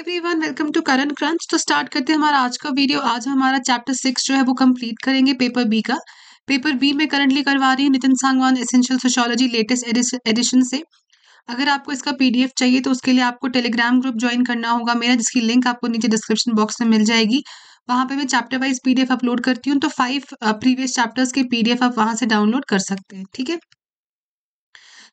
Everyone welcome to current crunch तो start करते हैं हमारा आज का वीडियो आज हमारा चैप्टर सिक्स जो है वो कंप्लीट करेंगे पेपर बी का पेपर बी में करंटली करवा रही हूँ Nitin Sangwan essential sociology latest edition से अगर आपको इसका पीडीएफ चाहिए तो उसके लिए आपको टेलीग्राम ग्रुप ज्वाइन करना होगा मेरा जिसकी लिंक आपको नीचे डिस्क्रिप्शन बॉक्स में मिल जाएगी वहाँ पर मैं चैप्टर वाइज पीडीएफ अपलोड करती हूँ तो फाइव प्रीवियस चैप्टर्स के पीडीएफ आप वहाँ से डाउनलोड कर सकते हैं ठीक है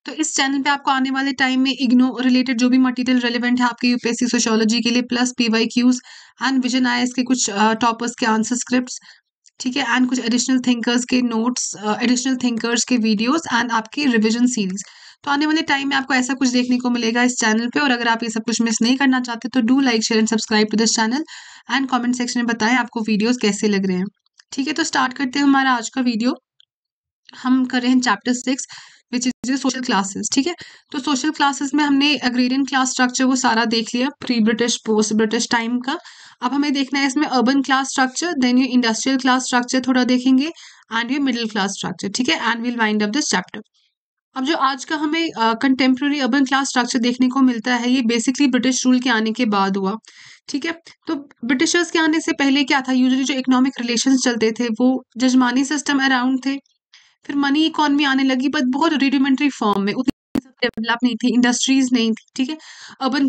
तो इस चैनल पे आपको आने वाले टाइम में इग्नो रिलेटेड जो भी मटेरियल रेलिवेंट है आपके यूपीएससी सोशोलॉजी के लिए plus P Y Qs and Vision I के कुछ टॉपर्स के आंसर स्क्रिप्ट ठीक है एंड कुछ एडिशनल थिंकर्स के नोट्स एडिशनल थिंकर्स के वीडियोस एंड आपकी रिविजन सीरीज तो आने वाले टाइम में आपको ऐसा कुछ देखने को मिलेगा इस चैनल पे और अगर आप ये सब कुछ मिस नहीं करना चाहते तो do like share and subscribe to this channel and comment section में बताएं आपको वीडियोस कैसे लग रहे हैं ठीक है तो स्टार्ट करते हैं हमारा आज का वीडियो हम कर रहे हैं chapter six which is social classes ठीक है तो सोशल क्लासेस में हमने अग्रेरियन क्लास स्ट्रक्चर वो सारा देख लिया pre British post British time का अब हमें देखना है इसमें urban class structure then you industrial class structure थोड़ा देखेंगे and you middle class structure ठीक है and will wind up this chapter अब जो आज का हमें कंटेम्प्रेरी अर्बन क्लास स्ट्रक्चर देखने को मिलता है ये बेसिकली ब्रिटिश रूल के आने के बाद हुआ ठीक है तो ब्रिटिशर्स के आने से पहले क्या था यूजली जो इकोनॉमिक रिलेशंस चलते थे वो जजमानी सिस्टम अराउंड थे फिर मनी इकोनॉमी आने लगी बट बहुत रेडिमेंट्री फॉर्म में उतनी डेवलप नहीं थी इंडस्ट्रीज नहीं थी ठीक है अर्बन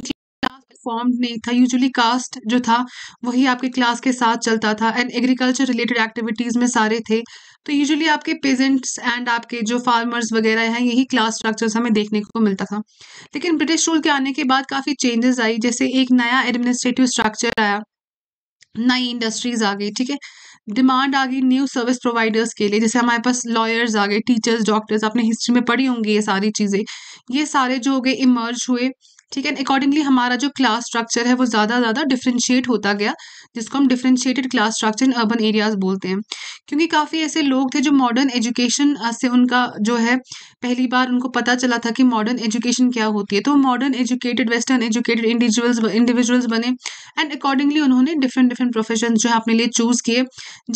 फॉर्म नहीं था यूजुअली कास्ट जो था वही आपके क्लास के साथ चलता था एंड एग्रीकल्चर रिलेटेड एक्टिविटीज में सारे थे तो यूजुअली आपके पेजेंट्स एंड आपके जो फार्मर्स वगैरह हैं यही क्लास स्ट्रक्चर्स हमें देखने को मिलता था लेकिन ब्रिटिश रूल के आने के बाद काफ़ी चेंजेस आई जैसे एक नया एडमिनिस्ट्रेटिव स्ट्रक्चर आया नई इंडस्ट्रीज आ गई ठीक है डिमांड आ गई न्यू सर्विस प्रोवाइडर्स के लिए जैसे हमारे पास लॉयर्स आ गए टीचर्स डॉक्टर्स आपने हिस्ट्री में पढ़ी होंगी ये सारी चीज़ें ये सारे जो हो गए इमर्ज हुए ठीक है अकॉर्डिंगली हमारा जो क्लास स्ट्रक्चर है वो ज़्यादा ज़्यादा डिफ्रेंशिएट होता गया जिसको हम differentiated class structure in urban areas बोलते हैं क्योंकि काफ़ी ऐसे लोग थे जो मॉडर्न एजुकेशन से उनका जो है पहली बार उनको पता चला था कि मॉडर्न एजुकेशन क्या होती है तो modern educated western educated individuals individuals बने एंड अकॉर्डिंगली उन्होंने डिफरेंट डिफरेंट प्रोफेशन जो है अपने लिए चूज़ किए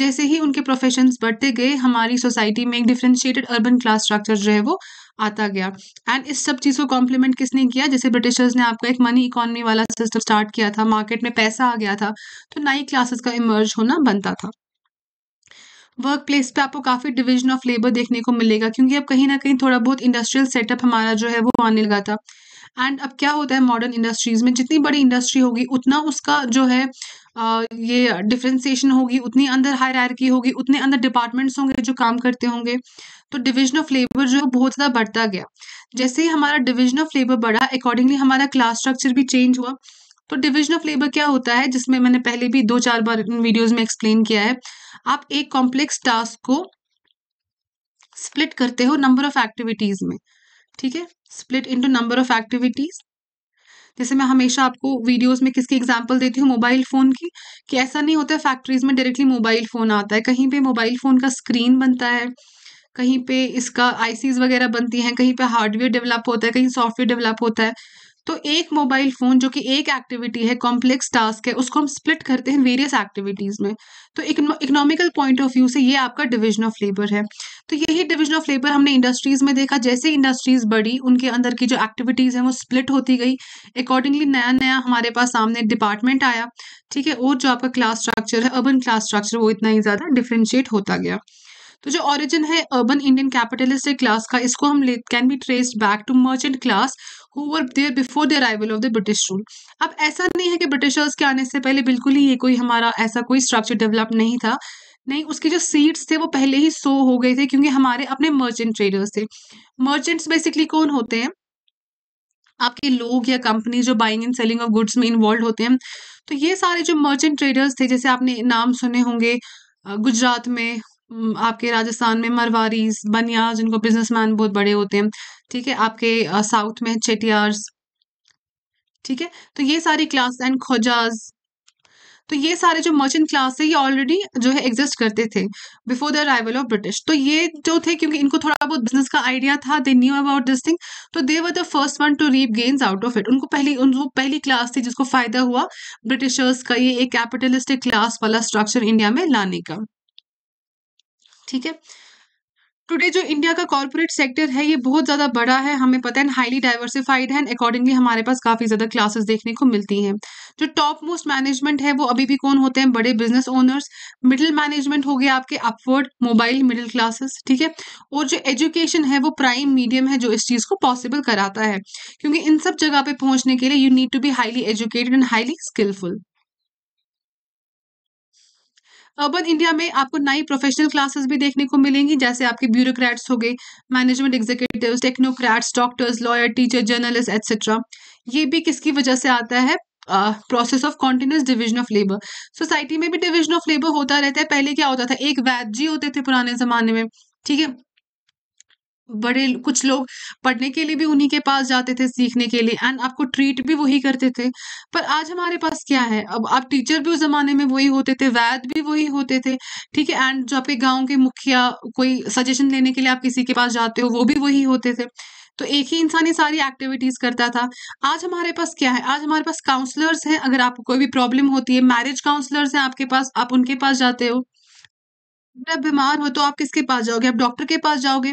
जैसे ही उनके प्रोफेशन बढ़ते गए हमारी सोसाइटी में एक डिफ्रेंशिएटेड अर्बन क्लास स्ट्रक्चर जो है वो आता गया एंड इस सब चीज़ को कॉम्प्लीमेंट किसने किया जैसे ब्रिटिशर्स ने आपका एक मनी इकोनॉमी वाला सिस्टम स्टार्ट किया था मार्केट में पैसा आ गया था तो नई क्लासेस का इमर्ज होना बनता था वर्क प्लेस पे आपको काफ़ी डिवीजन ऑफ लेबर देखने को मिलेगा क्योंकि अब कहीं ना कहीं थोड़ा बहुत इंडस्ट्रियल सेटअप हमारा जो है वो आने लगा था एंड अब क्या होता है मॉडर्न इंडस्ट्रीज़ में जितनी बड़ी इंडस्ट्री होगी उतना उसका जो है ये डिफ्रेंसिएशन होगी उतनी अंदर हायरार्की होगी उतने अंदर डिपार्टमेंट्स होंगे जो काम करते होंगे तो डिवीजन ऑफ लेबर जो है बहुत ज़्यादा बढ़ता गया जैसे ही हमारा डिवीजन ऑफ लेबर बढ़ा अकॉर्डिंगली हमारा क्लास स्ट्रक्चर भी चेंज हुआ तो डिवीजन ऑफ लेबर क्या होता है जिसमें मैंने पहले भी दो चार बार वीडियोज में एक्सप्लेन किया है आप एक कॉम्प्लेक्स टास्क को स्प्लिट करते हो नंबर ऑफ एक्टिविटीज में ठीक है split into number of activities जैसे मैं हमेशा आपको वीडियोस में किसकी एग्जांपल देती हूँ मोबाइल फ़ोन की कि ऐसा नहीं होता है फैक्ट्रीज़ में डायरेक्टली मोबाइल फ़ोन आता है कहीं पे मोबाइल फ़ोन का स्क्रीन बनता है कहीं पे इसका आईसीज वगैरह बनती हैं कहीं पे हार्डवेयर डेवलप होता है कहीं सॉफ्टवेयर डेवलप होता है तो एक मोबाइल फोन जो कि एक एक्टिविटी है कॉम्प्लेक्स टास्क है उसको हम स्प्लिट करते हैं वेरियस एक्टिविटीज में तो इकोनॉमिकल पॉइंट ऑफ व्यू से ये आपका डिविजन ऑफ लेबर है तो यही डिविजन ऑफ लेबर हमने इंडस्ट्रीज में देखा जैसे इंडस्ट्रीज बढ़ी उनके अंदर की जो एक्टिविटीज हैं वो स्प्लिट होती गई अकॉर्डिंगली नया नया हमारे पास सामने डिपार्टमेंट आया ठीक है और जो आपका क्लास स्ट्रक्चर है अर्बन क्लास स्ट्रक्चर वो इतना ही ज्यादा डिफ्रेंशिएट होता गया तो जो ऑरिजिन है अर्बन इंडियन कैपिटलिस्ट क्लास का इसको हम can be traced back to merchant class who were there before the arrival of the British rule अब ऐसा नहीं है कि ब्रिटिशर्स के आने से पहले बिल्कुल ही ये कोई हमारा ऐसा कोई स्ट्रक्चर डेवलप नहीं था नहीं उसके जो सीड्स थे वो पहले ही सो हो गए थे क्योंकि हमारे अपने मर्चेंट ट्रेडर्स थे मर्चेंट्स बेसिकली कौन होते हैं आपके लोग या कंपनी जो buying and selling of goods में इन्वॉल्व होते हैं तो ये सारे जो मर्चेंट ट्रेडर्स थे जैसे आपने नाम सुने होंगे गुजरात में आपके राजस्थान में मरवारी बनिया जिनको बिजनेसमैन बहुत बड़े होते हैं ठीक है आपके साउथ में चेटियार्स ठीक है तो ये सारी क्लास एंड खोजाज तो ये सारे जो मर्चेंट क्लास है ये ऑलरेडी जो है एग्जिस्ट करते थे before the arrival of British तो ये जो थे क्योंकि इनको थोड़ा बहुत बिजनेस का आइडिया था they knew about this thing तो they were the first one to reap gains out of it उनको पहली वो पहली क्लास थी जिसको फायदा हुआ ब्रिटिशर्स का ये एक कैपिटलिस्टिक क्लास वाला स्ट्रक्चर इंडिया में लाने का ठीक है टुडे जो इंडिया का कॉरपोरेट सेक्टर है ये बहुत ज़्यादा बड़ा है हमें पता है हाईली डाइवर्सिफाइड है अकॉर्डिंगली हमारे पास काफ़ी ज़्यादा क्लासेस देखने को मिलती हैं जो टॉप मोस्ट मैनेजमेंट है वो अभी भी कौन होते हैं बड़े बिजनेस ओनर्स मिडिल मैनेजमेंट हो गया आपके अपवर्ड मोबाइल मिडिल क्लासेस ठीक है और जो एजुकेशन है वो प्राइम मीडियम है जो इस चीज़ को पॉसिबल कराता है क्योंकि इन सब जगह पे पहुँचने के लिए you need to be highly educated and highly skilful urban India में आपको नई प्रोफेशनल क्लासेस भी देखने को मिलेंगी जैसे आपके ब्यूरोक्रेट्स हो गए management executive technocrats doctors lawyer teacher journalist etcetera ये भी किसकी वजह से आता है process of continuous division of labour society में भी डिविजन ऑफ लेबर होता रहता है पहले क्या होता था एक वैद जी होते थे पुराने जमाने में ठीक है बड़े कुछ लोग पढ़ने के लिए भी उन्हीं के पास जाते थे सीखने के लिए एंड आपको ट्रीट भी वही करते थे पर आज हमारे पास क्या है अब आप टीचर भी उस जमाने में वही होते थे वैद भी वही होते थे ठीक है एंड जो आपके गांव के मुखिया कोई सजेशन लेने के लिए आप किसी के पास जाते हो वो भी वही होते थे तो एक ही इंसान ये सारी एक्टिविटीज करता था आज हमारे पास क्या है आज हमारे पास काउंसलर्स हैं अगर आपको कोई भी प्रॉब्लम होती है मैरिज काउंसलर्स हैं आपके पास आप उनके पास जाते हो आप बीमार हो तो आप किसके पास जाओगे आप डॉक्टर के पास जाओगे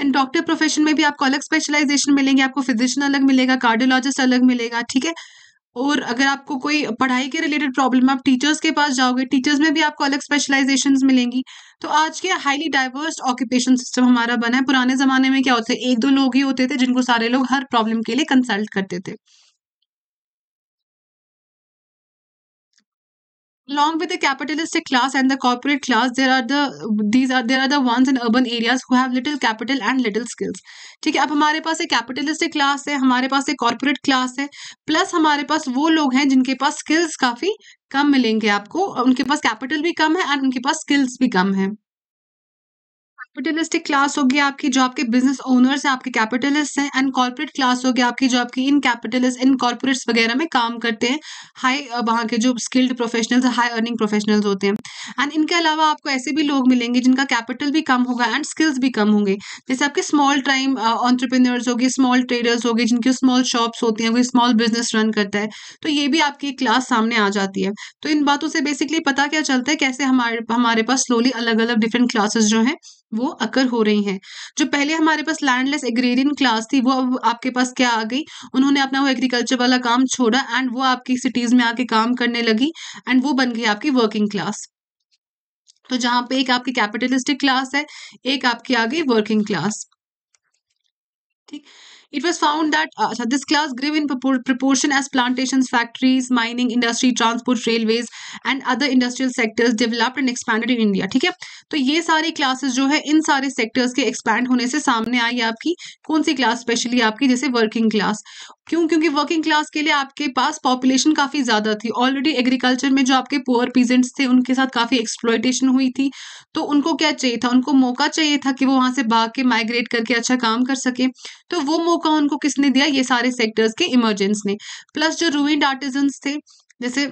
एंड डॉक्टर प्रोफेशन में भी आपको अलग स्पेशलाइजेशन मिलेंगे आपको फिजिशियन अलग मिलेगा कार्डियोलॉजिस्ट अलग मिलेगा ठीक है और अगर आपको कोई पढ़ाई के रिलेटेड प्रॉब्लम आप टीचर्स के पास जाओगे टीचर्स में भी आपको अलग स्पेशलाइजेशन मिलेंगी तो आज के हाईली डाइवर्स ऑक्यूपेशन सिस्टम हमारा बना है पुराने ज़माने में क्या होते एक दो लोग ही होते थे जिनको सारे लोग हर प्रॉब्लम के लिए कंसल्ट करते थे along with the capitalistic class and the corporate class there are the these are there are the ones in urban areas who have little capital and little skills ठीक है अब हमारे पास एक कैपिटलिस्टिक क्लास है हमारे पास एक कॉरपोरेट क्लास है plus हमारे पास वो लोग हैं जिनके पास स्किल्स काफ़ी कम मिलेंगे आपको उनके पास कैपिटल भी कम है एंड उनके पास स्किल्स भी कम है कैपिटलिस्टिक क्लास होगी आपकी जो आपके बिजनेस ओनर्स हैं आपके कैपिटलिस्ट हैं एंड कॉर्पोरेट क्लास होगी आपकी जो आपकी इन कैपिटलिस्ट इन कॉर्पोरेट्स वगैरह में काम करते हैं हाई वहाँ के जो skilled professionals high earning professionals होते हैं एंड इनके अलावा आपको ऐसे भी लोग मिलेंगे जिनका कैपिटल भी कम होगा एंड स्किल्स भी कम होंगे जैसे आपके स्मॉल टाइम ऑन्टरप्रेन्योर्स होगी स्मॉल ट्रेडर्स होगी जिनकी स्मॉल शॉप्स होती हैं कोई स्मॉल बिजनेस रन करता है तो ये भी आपकी क्लास सामने आ जाती है तो इन बातों से बेसिकली पता क्या चलता है कैसे हमारे हमारे पास स्लोली अलग अलग डिफरेंट क्लासेस जो हैं वो अकर हो रही हैं जो पहले हमारे पास लैंडलेस एग्रेरियन क्लास थी वो अब आपके पास क्या आ गई उन्होंने अपना वो एग्रीकल्चर वाला काम छोड़ा एंड वो आपकी सिटीज में आके काम करने लगी एंड वो बन गई आपकी वर्किंग क्लास तो जहां पे एक आपकी कैपिटलिस्टिक क्लास है एक आपकी आ गई वर्किंग क्लास ठीक it was found that uh, this class grew in proportion as plantations, factories, mining industry, transport, railways and other industrial sectors developed and expanded in India. ठीक है तो ये सारी क्लासेस जो है इन सारे सेक्टर्स के एक्सपैंड होने से सामने आई आपकी कौन सी क्लास स्पेशली आपकी जैसे वर्किंग क्लास क्यों क्योंकि वर्किंग क्लास के लिए आपके पास पॉपुलेशन काफ़ी ज़्यादा थी ऑलरेडी एग्रीकल्चर में जो आपके पुअर पीजेंट्स थे उनके साथ काफ़ी एक्सप्लोइटेशन हुई थी तो उनको क्या चाहिए था उनको मौका चाहिए था कि वो वहाँ से भाग के माइग्रेट करके अच्छा काम कर सके तो वो मौका उनको किसने दिया ये सारे सेक्टर्स के इमरजेंस ने प्लस जो रूइंड आर्टिजन्स थे जैसे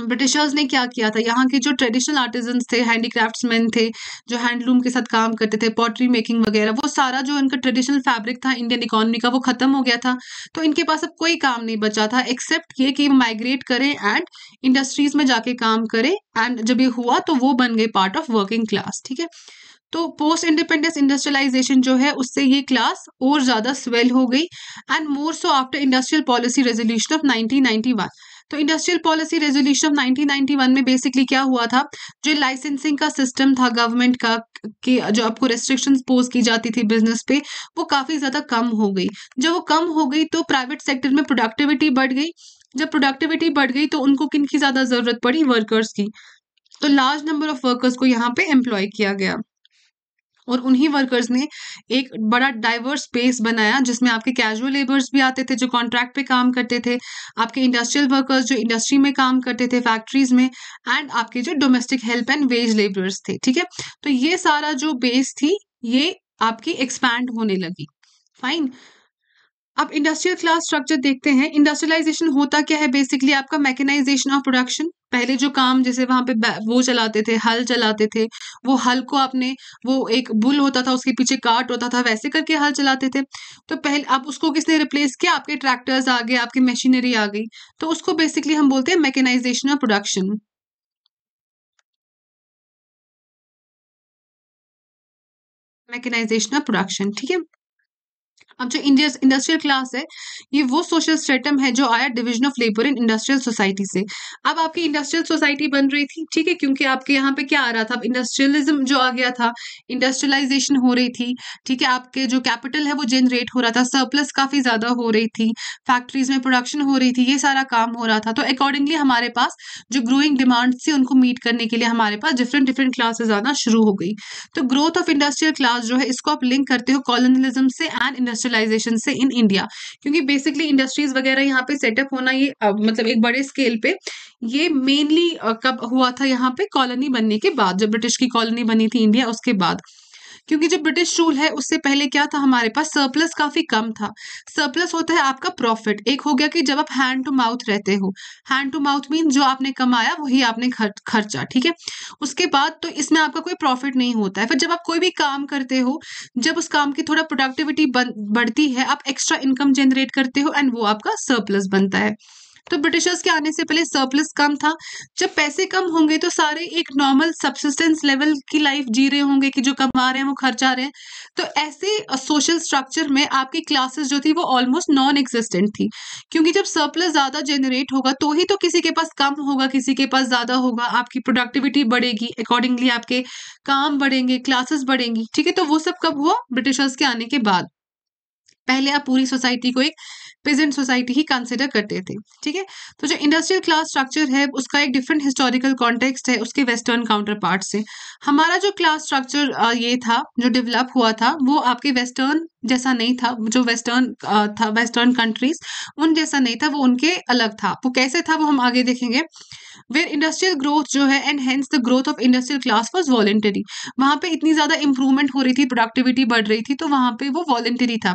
ब्रिटिशर्स ने क्या किया था यहाँ के जो ट्रेडिशनल आर्टिजन थे हैंडीक्राफ्ट्समैन थे जो हैंडलूम के साथ काम करते थे पॉटरी मेकिंग वगैरह वो सारा जो इनका ट्रेडिशनल फैब्रिक था इंडियन इकोनॉमी का वो खत्म हो गया था तो इनके पास अब कोई काम नहीं बचा था एक्सेप्ट ये कि माइग्रेट करें एंड इंडस्ट्रीज में जाके काम करें एंड जब ये हुआ तो वो बन गए पार्ट ऑफ वर्किंग क्लास ठीक है तो पोस्ट इंडिपेंडेंस इंडस्ट्रियलाइजेशन जो है उससे ये क्लास और ज़्यादा स्वेल हो गई and more so after industrial policy resolution of nineteen तो industrial policy resolution of nineteen में बेसिकली क्या हुआ था जो लाइसेंसिंग का सिस्टम था गवर्नमेंट का कि जो आपको रेस्ट्रिक्शन पोज की जाती थी बिजनेस पे वो काफ़ी ज़्यादा कम हो गई जब वो कम हो गई तो प्राइवेट सेक्टर में प्रोडक्टिविटी बढ़ गई जब प्रोडक्टिविटी बढ़ गई तो उनको किन की ज़्यादा ज़रूरत पड़ी वर्कर्स की तो लार्ज नंबर ऑफ वर्कर्स को यहाँ पे एम्प्लॉय किया गया और उन्हीं वर्कर्स ने एक बड़ा डाइवर्स स्पेस बनाया जिसमें आपके कैजुअल लेबर्स भी आते थे जो कॉन्ट्रैक्ट पे काम करते थे आपके इंडस्ट्रियल वर्कर्स जो इंडस्ट्री में काम करते थे फैक्ट्रीज में एंड आपके जो domestic help and wage labours थे ठीक है तो ये सारा जो बेस थी ये आपकी एक्सपैंड होने लगी फाइन अब इंडस्ट्रियल क्लास स्ट्रक्चर देखते हैं इंडस्ट्रियलाइजेशन होता क्या है बेसिकली आपका मैकेनाइजेशन ऑफ प्रोडक्शन पहले जो काम जैसे वहां पे वो चलाते थे हल चलाते थे वो हल को आपने वो एक बुल होता था उसके पीछे काट होता था वैसे करके हल चलाते थे तो पहले आप उसको किसने रिप्लेस किया आपके ट्रैक्टर्स आ गए आपकी मशीनरी आ गई तो उसको बेसिकली हम बोलते हैं mechanisation of production mechanisation of production ठीक है अब जो इंडिया इंडस्ट्रियल क्लास है ये वो सोशल स्टेटम है जो आया division of labour in industrial society से अब आपकी इंडस्ट्रियल सोसाइटी बन रही थी ठीक है क्योंकि आपके यहाँ पे क्या आ रहा था अब इंडस्ट्रियलिज्म जो आ गया था इंडस्ट्रियलाइजेशन हो रही थी ठीक है आपके जो कैपिटल है वो जनरेट हो रहा था सरप्लस काफ़ी ज़्यादा हो रही थी फैक्ट्रीज में प्रोडक्शन हो रही थी ये सारा काम हो रहा था तो अकॉर्डिंगली हमारे पास जो ग्रोइंग डिमांड थी उनको मीट करने के लिए हमारे पास डिफरेंट डिफरेंट क्लासेज आना शुरू हो गई तो ग्रोथ ऑफ इंडस्ट्रियल क्लास जो है इसको आप लिंक करते हो कॉलोनलिज्म से एंड इंडस्ट्रियल इंडस्ट्रियलाइजेशन से इन इंडिया क्योंकि बेसिकली इंडस्ट्रीज वगैरह यहाँ पे सेटअप होना ये मतलब एक बड़े स्केल पे ये मेनली कब हुआ था यहाँ पे कॉलोनी बनने के बाद जब ब्रिटिश की कॉलोनी बनी थी इंडिया उसके बाद क्योंकि जो ब्रिटिश रूल है उससे पहले क्या था हमारे पास सरप्लस काफी कम था सरप्लस होता है आपका प्रॉफिट एक हो गया कि जब आप हैंड टू माउथ रहते हो हैंड टू माउथ मीन जो आपने कमाया वही आपने खर्चा ठीक है उसके बाद तो इसमें आपका कोई प्रॉफिट नहीं होता है फिर जब आप कोई भी काम करते हो जब उस काम की थोड़ा प्रोडक्टिविटी बढ़ती है आप एक्स्ट्रा इनकम जनरेट करते हो एंड वो आपका सरप्लस बनता है तो ब्रिटिशर्स के आने से पहले सरप्लस कम था जब पैसे कम होंगे तो सारे एक नॉर्मल सब्सिस्टेंस लेवल की लाइफ जी रहे होंगे कि जो कमा रहे हैं वो खर्चा रहे हैं तो ऐसे सोशल स्ट्रक्चर में आपकी क्लासेस जो थी वो ऑलमोस्ट नॉन एग्जिस्टेंट थी क्योंकि जब सरप्लस ज़्यादा जनरेट होगा तो ही तो किसी के पास कम होगा किसी के पास ज़्यादा होगा आपकी प्रोडक्टिविटी बढ़ेगी अकॉर्डिंगली आपके काम बढ़ेंगे क्लासेस बढ़ेंगी ठीक है तो वो सब कब हुआ ब्रिटिशर्स के आने के बाद पहले आप पूरी सोसाइटी को एक पेजेंट सोसाइटी ही कंसिडर करते थे ठीक है तो जो इंडस्ट्रियल क्लास स्ट्रक्चर है उसका एक डिफरेंट हिस्टोरिकल कॉन्टेक्स्ट है उसके वेस्टर्न काउंटर पार्ट से हमारा जो क्लास स्ट्रक्चर ये था जो डेवलप हुआ था वो आपके वेस्टर्न जैसा नहीं था जो वेस्टर्न था वेस्टर्न कंट्रीज उन जैसा नहीं था वो उनके अलग था वो कैसे था वो हम आगे देखेंगे वेर इंडस्ट्रियल ग्रोथ जो है and hence the growth of industrial class was voluntary वहाँ पे इतनी ज़्यादा इंप्रूवमेंट हो रही थी प्रोडक्टिविटी बढ़ रही थी तो वहाँ पे वो वॉलेंटरी था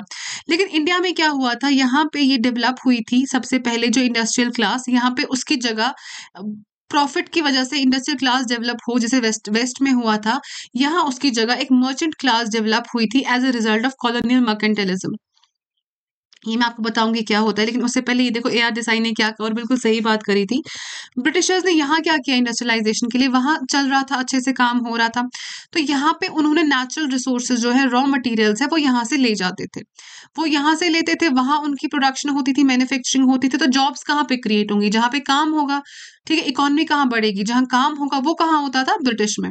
लेकिन इंडिया में क्या हुआ था यहाँ पे ये डेवलप हुई थी सबसे पहले जो इंडस्ट्रियल क्लास यहाँ पे उसकी जगह प्रॉफिट की वजह से इंडस्ट्रियल क्लास डेवलप हो जैसे वेस्ट वेस्ट में हुआ था यहाँ उसकी जगह एक मर्चेंट क्लास डेवलप हुई थी as a result of colonial mercantilism ये मैं आपको बताऊंगी क्या होता है लेकिन उससे पहले ये देखो ए आर देसाई ने क्या और बिल्कुल सही बात करी थी ब्रिटिशर्स ने यहाँ क्या किया इंडस्ट्रियलाइजेशन के लिए वहाँ चल रहा था अच्छे से काम हो रहा था तो यहाँ पे उन्होंने नेचुरल रिसोर्सेज जो है रॉ मटेरियल्स है वो यहाँ से ले जाते थे वो यहाँ से लेते थे वहां उनकी प्रोडक्शन होती थी मैन्युफैक्चरिंग होती थी तो जॉब्स कहाँ पे क्रिएट होंगी जहाँ पे काम होगा ठीक है इकोनॉमी कहाँ बढ़ेगी जहाँ काम होगा वो कहाँ होता था ब्रिटिश में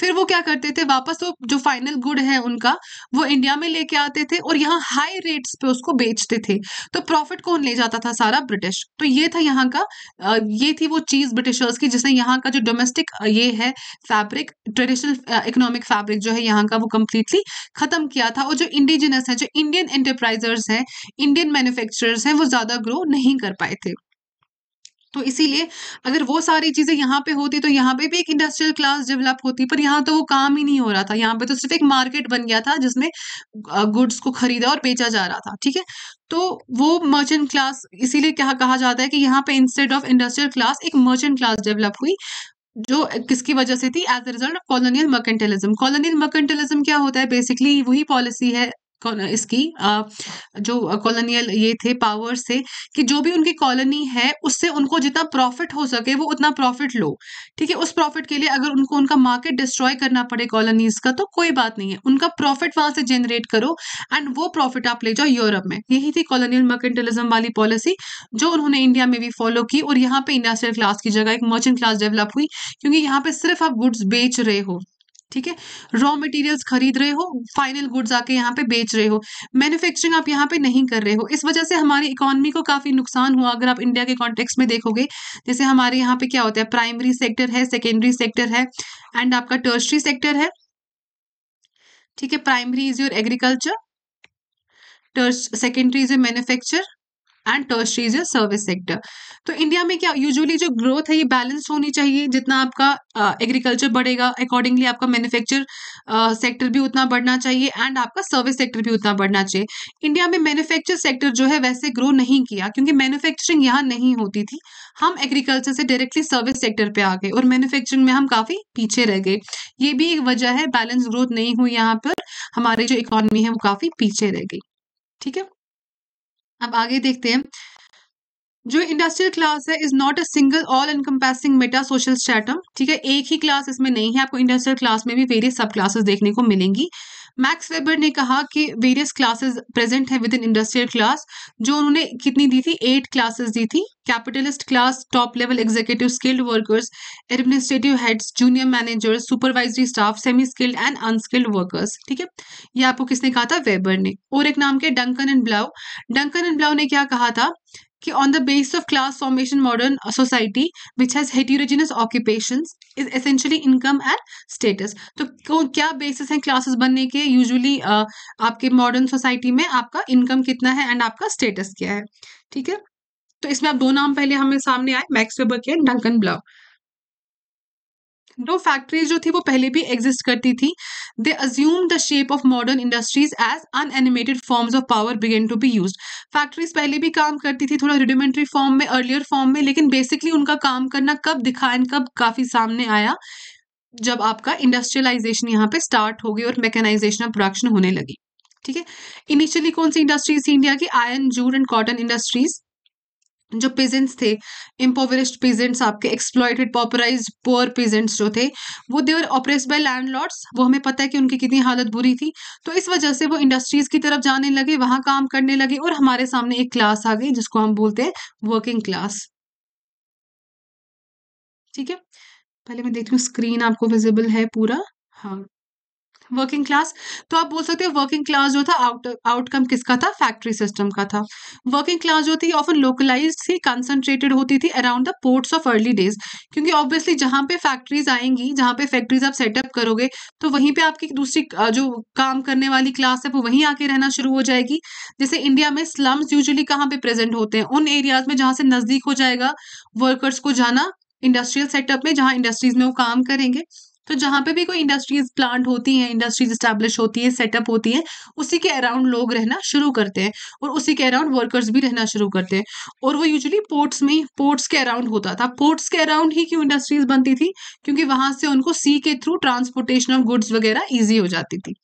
फिर वो क्या करते थे वापस वो जो फाइनल गुड है उनका वो इंडिया में लेके आते थे और यहाँ हाई रेट्स पे उसको बेचते थे तो प्रॉफिट कौन ले जाता था सारा ब्रिटिश तो ये था यहाँ का ये थी वो चीज़ ब्रिटिशर्स की जिसने यहाँ का जो डोमेस्टिक ये है फैब्रिक ट्रेडिशनल इकोनॉमिक फैब्रिक जो है यहाँ का वो कम्प्लीटली खत्म किया था और जो इंडिजिनस है जो इंडियन एंटरप्राइजर्स हैं इंडियन मैन्युफैक्चरर्स हैं वो ज़्यादा ग्रो नहीं कर पाए थे तो इसीलिए अगर वो सारी चीज़ें यहाँ पे होती तो यहाँ पे भी एक इंडस्ट्रियल क्लास डेवलप होती पर यहाँ तो वो काम ही नहीं हो रहा था यहाँ पे तो सिर्फ एक मार्केट बन गया था जिसमें गुड्स को खरीदा और बेचा जा रहा था ठीक है तो वो मर्चेंट क्लास इसीलिए क्या कहा जाता है कि यहाँ पे इंस्टेड ऑफ इंडस्ट्रियल क्लास एक मर्चेंट क्लास डेवलप हुई जो किसकी वजह से थी as a result of colonial mercantilism colonial mercantilism क्या होता है बेसिकली वही पॉलिसी है इसकी जो कॉलोनियल ये थे पावर्स थे कि जो भी उनकी कॉलोनी है उससे उनको जितना प्रॉफिट हो सके वो उतना प्रॉफिट लो ठीक है उस प्रॉफिट के लिए अगर उनको उनका मार्केट डिस्ट्रॉय करना पड़े कॉलोनीज का तो कोई बात नहीं है उनका प्रॉफिट वहां से जनरेट करो एंड वो प्रॉफिट आप ले जाओ यूरोप में यही थी कॉलोनियल मर्केंटलिज्म वाली पॉलिसी जो उन्होंने इंडिया में भी फॉलो की और यहाँ पे इंडस्ट्रियल क्लास की जगह एक मर्चेंट क्लास डेवलप हुई क्योंकि यहाँ पे सिर्फ आप गुड्स बेच रहे हो ठीक है रॉ मटेरियल्स खरीद रहे हो फाइनल गुड्स आके यहाँ पे बेच रहे हो मैन्युफैक्चरिंग आप यहाँ पे नहीं कर रहे हो इस वजह से हमारी इकोनॉमी को काफ़ी नुकसान हुआ अगर आप इंडिया के कॉन्टेक्स्ट में देखोगे जैसे हमारे यहाँ पे क्या होता है प्राइमरी सेक्टर है सेकेंडरी सेक्टर है एंड आपका टर्सरी सेक्टर है ठीक है प्राइमरी इज योर एग्रीकल्चर टर्स secondary is your manufacture and tertiary is service sector तो इंडिया में क्या यूजुअली जो ग्रोथ है ये बैलेंस होनी चाहिए जितना आपका एग्रीकल्चर uh, बढ़ेगा अकॉर्डिंगली आपका मैन्युफैक्चर सेक्टर uh, भी उतना बढ़ना चाहिए एंड आपका सर्विस सेक्टर भी उतना बढ़ना चाहिए इंडिया में मैन्युफैक्चर सेक्टर जो है वैसे ग्रो नहीं किया क्योंकि मैन्युफैक्चरिंग यहाँ नहीं होती थी हम एग्रीकल्चर से डायरेक्टली सर्विस सेक्टर पे आ गए और मैन्युफैक्चरिंग में हम काफ़ी पीछे रह गए ये भी एक वजह है बैलेंस ग्रोथ नहीं हुई यहाँ पर हमारी जो इकोनॉमी है वो काफ़ी पीछे रह गई ठीक है अब आगे देखते हैं जो इंडस्ट्रियल क्लास है is not a single all encompassing meta social stratum ठीक है एक ही क्लास इसमें नहीं है आपको इंडस्ट्रियल क्लास में भी वेरियस सब क्लासेस देखने को मिलेंगी मैक्स वेबर ने कहा कि वेरियस क्लासेस प्रेजेंट है विद इन इंडस्ट्रियल क्लास जो उन्होंने कितनी दी थी एट क्लासेस दी थी capitalist class top level executive skilled workers administrative heads junior managers supervisory staff semi skilled and unskilled workers ठीक है ये आपको किसने कहा था वेबर ने और एक नाम के Duncan and Blau Duncan and Blau ने क्या कहा था कि on the base of class formation modern society which has heterogeneous occupation is essentially income and status तो क्यों क्या बेसिस हैं क्लासेस बनने के यूजुअली uh, आपके मॉडर्न सोसाइटी में आपका इनकम कितना है एंड आपका स्टेटस क्या है ठीक है तो इसमें आप दो नाम पहले हमें सामने आए मैक्स वेबर के डंकन ब्लाउ दो फैक्ट्रीज जो थी वो पहले भी एग्जिस्ट करती थी they assume the shape of modern industries as inanimate forms of power began to be use factories पहले भी काम करती थी थोड़ा रिडिमेंट्री फॉर्म में अर्लियर फॉर्म में लेकिन बेसिकली उनका काम करना कब दिखा एंड कब काफ़ी सामने आया जब आपका इंडस्ट्रियलाइजेशन यहाँ पे स्टार्ट हो गई और मैकेनाइजेशन ऑफ प्रोडक्शन होने लगी ठीक है इनिशियली कौन सी इंडस्ट्रीज थी इंडिया की iron jute and cotton industries जो पीजेंट्स थे इम्पोवरिस्ट पीजेंट्स आपके एक्सप्लॉयटेड पॉपराइज पुअर पीजेंट्स जो थे वो देवर ऑपरेस बाय लैंड वो हमें पता है कि उनकी कितनी हालत बुरी थी तो इस वजह से वो इंडस्ट्रीज़ की तरफ जाने लगे वहाँ काम करने लगे और हमारे सामने एक क्लास आ गई जिसको हम बोलते हैं वर्किंग क्लास ठीक है पहले मैं देखती हूँ स्क्रीन आपको विजिबल है पूरा हाँ वर्किंग क्लास तो आप बोल सकते हो वर्किंग क्लास जो था आउट आउटकम किसका था फैक्ट्री सिस्टम का था वर्किंग क्लास जो थी ऑफन लोकलाइज थी कंसनट्रेटेड होती थी around the ports of early days क्योंकि ऑब्वियसली जहाँ पे फैक्ट्रीज आएंगी जहाँ पे फैक्ट्रीज आप सेटअप करोगे तो वहीं पे आपकी दूसरी जो काम करने वाली क्लास है वो वहीं आके रहना शुरू हो जाएगी जैसे इंडिया में स्लम्स यूजली कहाँ पे प्रेजेंट होते हैं उन एरियाज में जहाँ से नज़दीक हो जाएगा वर्कर्स को जाना इंडस्ट्रियल सेटअप में जहाँ इंडस्ट्रीज में वो काम करेंगे तो जहाँ पे भी कोई इंडस्ट्रीज प्लांट होती है इंडस्ट्रीज स्टैब्लिश होती है सेटअप होती है उसी के अराउंड लोग रहना शुरू करते हैं और उसी के अराउंड वर्कर्स भी रहना शुरू करते हैं और वो यूजली पोर्ट्स में पोर्ट्स के अराउंड होता था पोर्ट्स के अराउंड ही क्यों इंडस्ट्रीज बनती थी क्योंकि वहां से उनको सी के थ्रू ट्रांसपोर्टेशन ऑफ गुड्स वगैरह ईजी हो जाती थी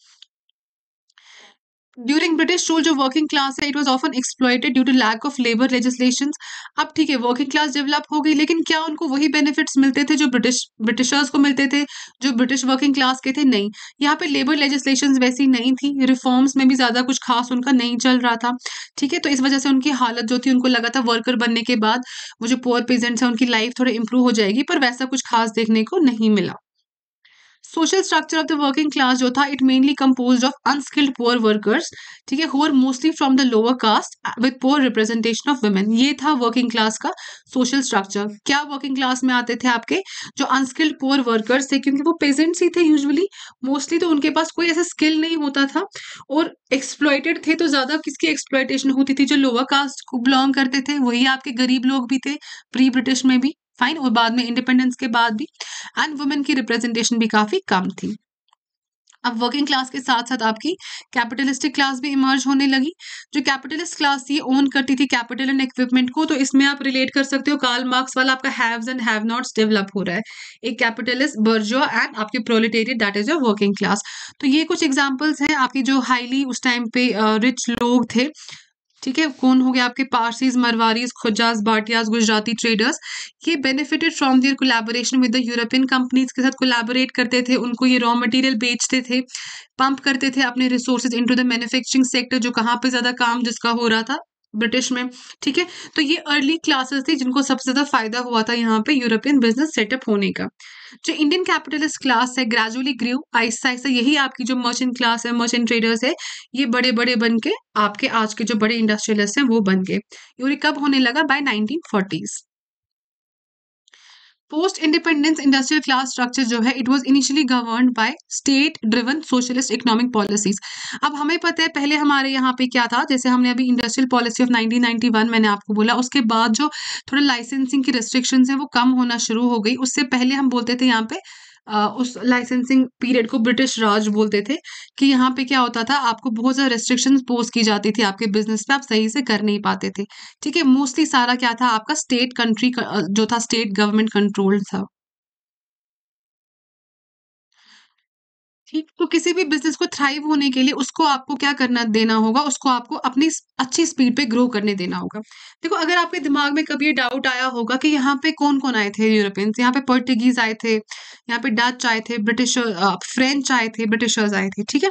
ड्यूरिंग ब्रिटिश रूल जो वर्किंग क्लास है it was often exploited due to lack of labour legislation अब ठीक है वर्किंग क्लास डेवलप हो गई लेकिन क्या उनको वही बेनिफिट्स मिलते थे जो ब्रिटिश ब्रिटिशर्स को मिलते थे जो ब्रिटिश वर्किंग क्लास के थे नहीं यहाँ पे लेबर लेजिस्लेशन वैसी नहीं थी रिफॉर्म्स में भी ज़्यादा कुछ खास उनका नहीं चल रहा था ठीक है तो इस वजह से उनकी हालत जो थी उनको लगा था वर्कर बनने के बाद वो जो पुअर पेजेंट्स हैं उनकी लाइफ थोड़ी इंप्रूव हो जाएगी पर वैसा कुछ खास देखने को नहीं मिला social structure of the working class जो था it mainly compose of unskilled poor workers ठीक है who mostly from the lower caste with poor representation of women ये था वर्किंग क्लास का सोशल स्ट्रक्चर क्या वर्किंग क्लास में आते थे आपके जो अनस्किल्ड पुअर वर्कर्स थे क्योंकि वो पेजेंट्स ही थे यूजली मोस्टली तो उनके पास कोई ऐसा स्किल नहीं होता था और एक्सप्लॉयटेड थे तो ज़्यादा किसकी एक्सप्लॉयटेशन होती थी जो लोअर कास्ट को बिलोंग करते थे वही आपके गरीब लोग भी थे प्री ब्रिटिश में भी फाइन और बाद में इंडिपेंडेंस के बाद भी एंड वुमेन की रिप्रेजेंटेशन भी काफ़ी कम थी अब वर्किंग क्लास के साथ साथ आपकी कैपिटलिस्टिक क्लास भी इमर्ज होने लगी जो कैपिटलिस्ट क्लास थी ओन करती थी कैपिटल एंड इक्विपमेंट को तो इसमें आप रिलेट कर सकते हो कार्ल मार्क्स वाला आपका haves and have nots develop हो रहा है एक कैपिटलिस्ट बर्जो एंड आपके proletariat that is your working class तो ये कुछ एग्जाम्पल्स हैं आपकी जो हाईली उस टाइम पे रिच लोग थे ठीक है कौन हो गया आपके पारसीज मरवारीज खुजाज बाटियाज गुजराती ट्रेडर्स ये benefited from their collaboration with the European companies के साथ कोलेबोरेट करते थे उनको ये रॉ मटेरियल बेचते थे पंप करते थे अपने resources into the manufacturing sector जो कहाँ पे ज़्यादा काम जिसका हो रहा था ब्रिटिश में ठीक है तो ये अर्ली क्लासेस थी जिनको सबसे ज़्यादा फायदा हुआ था यहाँ पे यूरोपियन बिजनेस सेटअप होने का जो इंडियन कैपिटलिस्ट क्लास है ग्रेजुअली ग्रीव आहिस्ता आहिस्ता यही आपकी जो मर्चेंट क्लास है मर्चेंट ट्रेडर्स है ये बड़े बड़े बन के आपके आज के जो बड़े इंडस्ट्रियलिस्ट हैं वो बन गए ये कब होने लगा by nineteen forties post independence industrial class structure जो है it was initially govern by state driven socialist economic policies अब हमें पता है पहले हमारे यहाँ पे क्या था जैसे हमने अभी इंडस्ट्रियल पॉलिसी ऑफ 1991 मैंने आपको बोला उसके बाद जो थोड़ा लाइसेंसिंग की रेस्ट्रिक्शन है वो कम होना शुरू हो गई उससे पहले हम बोलते थे यहाँ पे उस लाइसेंसिंग पीरियड को ब्रिटिश राज बोलते थे कि यहाँ पे क्या होता था आपको बहुत ज़्यादा रेस्ट्रिक्शन पोज की जाती थी आपके बिजनेस पे आप सही से कर नहीं पाते थे ठीक है मोस्टली सारा क्या था आपका स्टेट कंट्री जो था स्टेट गवर्नमेंट कंट्रोल था ठीक तो किसी भी बिजनेस को थ्राइव होने के लिए उसको आपको क्या करना देना होगा उसको आपको अपनी अच्छी स्पीड पे ग्रो करने देना होगा देखो अगर आपके दिमाग में कभी डाउट आया होगा कि यहाँ पे कौन कौन आए थे यूरोपियंस यहाँ पे पोर्टुगीज आए थे यहाँ पे डच आए थे ब्रिटिश फ्रेंच आए थे ब्रिटिशर्स आए थे ठीक है